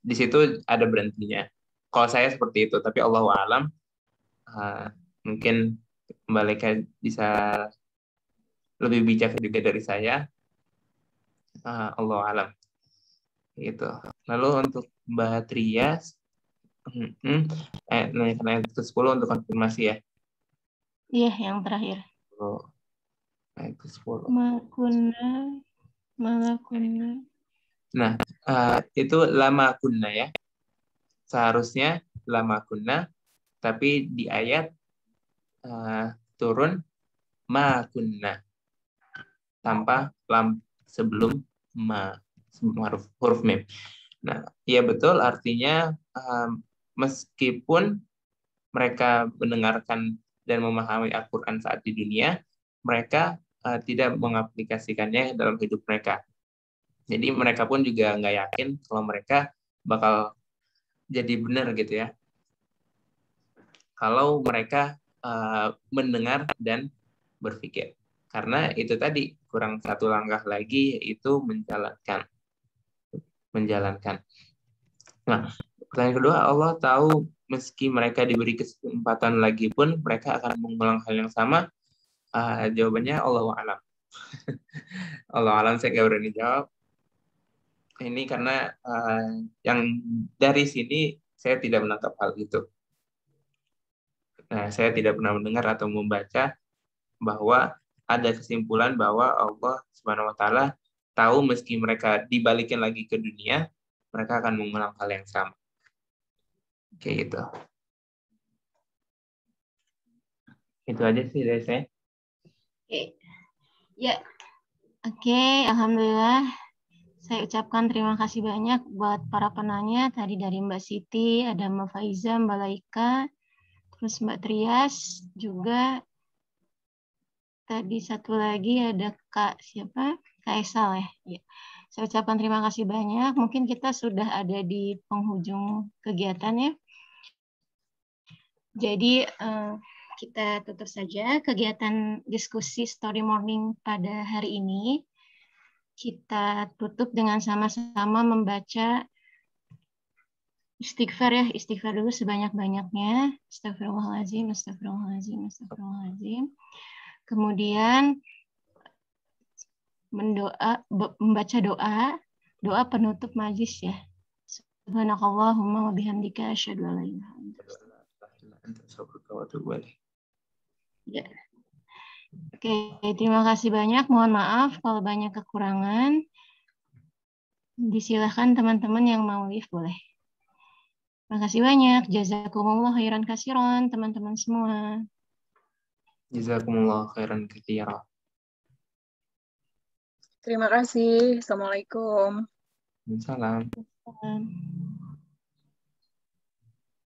di situ ada berhentinya kalau saya seperti itu tapi Allah alam uh, mungkin mereka bisa lebih bijak juga dari saya uh, eh, Allah alam gitu lalu untuk Mbak Trias Mm -hmm. eh, nanya ke 10 untuk konfirmasi ya. Iya, yang terakhir. Oh. Ayat Malakunna. Nah, uh, itu lama kunna ya. Seharusnya lama kunna, tapi di ayat uh, turun ma kunna tanpa lam sebelum ma sebelum huruf huruf mim. Nah, ya betul artinya uh, meskipun mereka mendengarkan dan memahami Al-Qur'an saat di dunia, mereka uh, tidak mengaplikasikannya dalam hidup mereka. Jadi mereka pun juga nggak yakin kalau mereka bakal jadi benar gitu ya. Kalau mereka uh, mendengar dan berpikir. Karena itu tadi kurang satu langkah lagi yaitu menjalankan. Menjalankan. Nah, pertanyaan kedua Allah tahu meski mereka diberi kesempatan lagi pun mereka akan mengulang hal yang sama Uh, jawabannya Allah alam. Allah alam saya nggak berani jawab. Ini karena uh, yang dari sini saya tidak menangkap hal itu. Nah, saya tidak pernah mendengar atau membaca bahwa ada kesimpulan bahwa Allah Subhanahu wa taala tahu meski mereka dibalikin lagi ke dunia, mereka akan mengulang hal yang sama. Kayak gitu. Itu aja sih dari saya. Oke. Okay. Ya. Oke, okay, alhamdulillah. Saya ucapkan terima kasih banyak buat para penanya tadi dari Mbak Siti, ada Mbak Faiza, Mbak Laika, terus Mbak Trias juga. Tadi satu lagi ada Kak siapa? Kak Esal ya. ya. Saya ucapkan terima kasih banyak. Mungkin kita sudah ada di penghujung kegiatannya. Jadi eh, kita tutup saja kegiatan diskusi story morning pada hari ini. Kita tutup dengan sama-sama membaca istighfar ya, istighfar dulu sebanyak-banyaknya. Astagfirullahaladzim, astagfirullahaladzim, astagfirullahaladzim. Kemudian mendoa, membaca doa, doa penutup majlis ya. Subhanakallahumma wabihamdika asyadu asyhadu an la ilaha illa Ya. Oke, terima kasih banyak. Mohon maaf kalau banyak kekurangan. Disilahkan teman-teman yang mau live boleh. Terima kasih banyak. Jazakumullah khairan kasiron teman-teman semua. Jazakumullah khairan kasiron. Terima kasih. Assalamualaikum. Salam. Salam.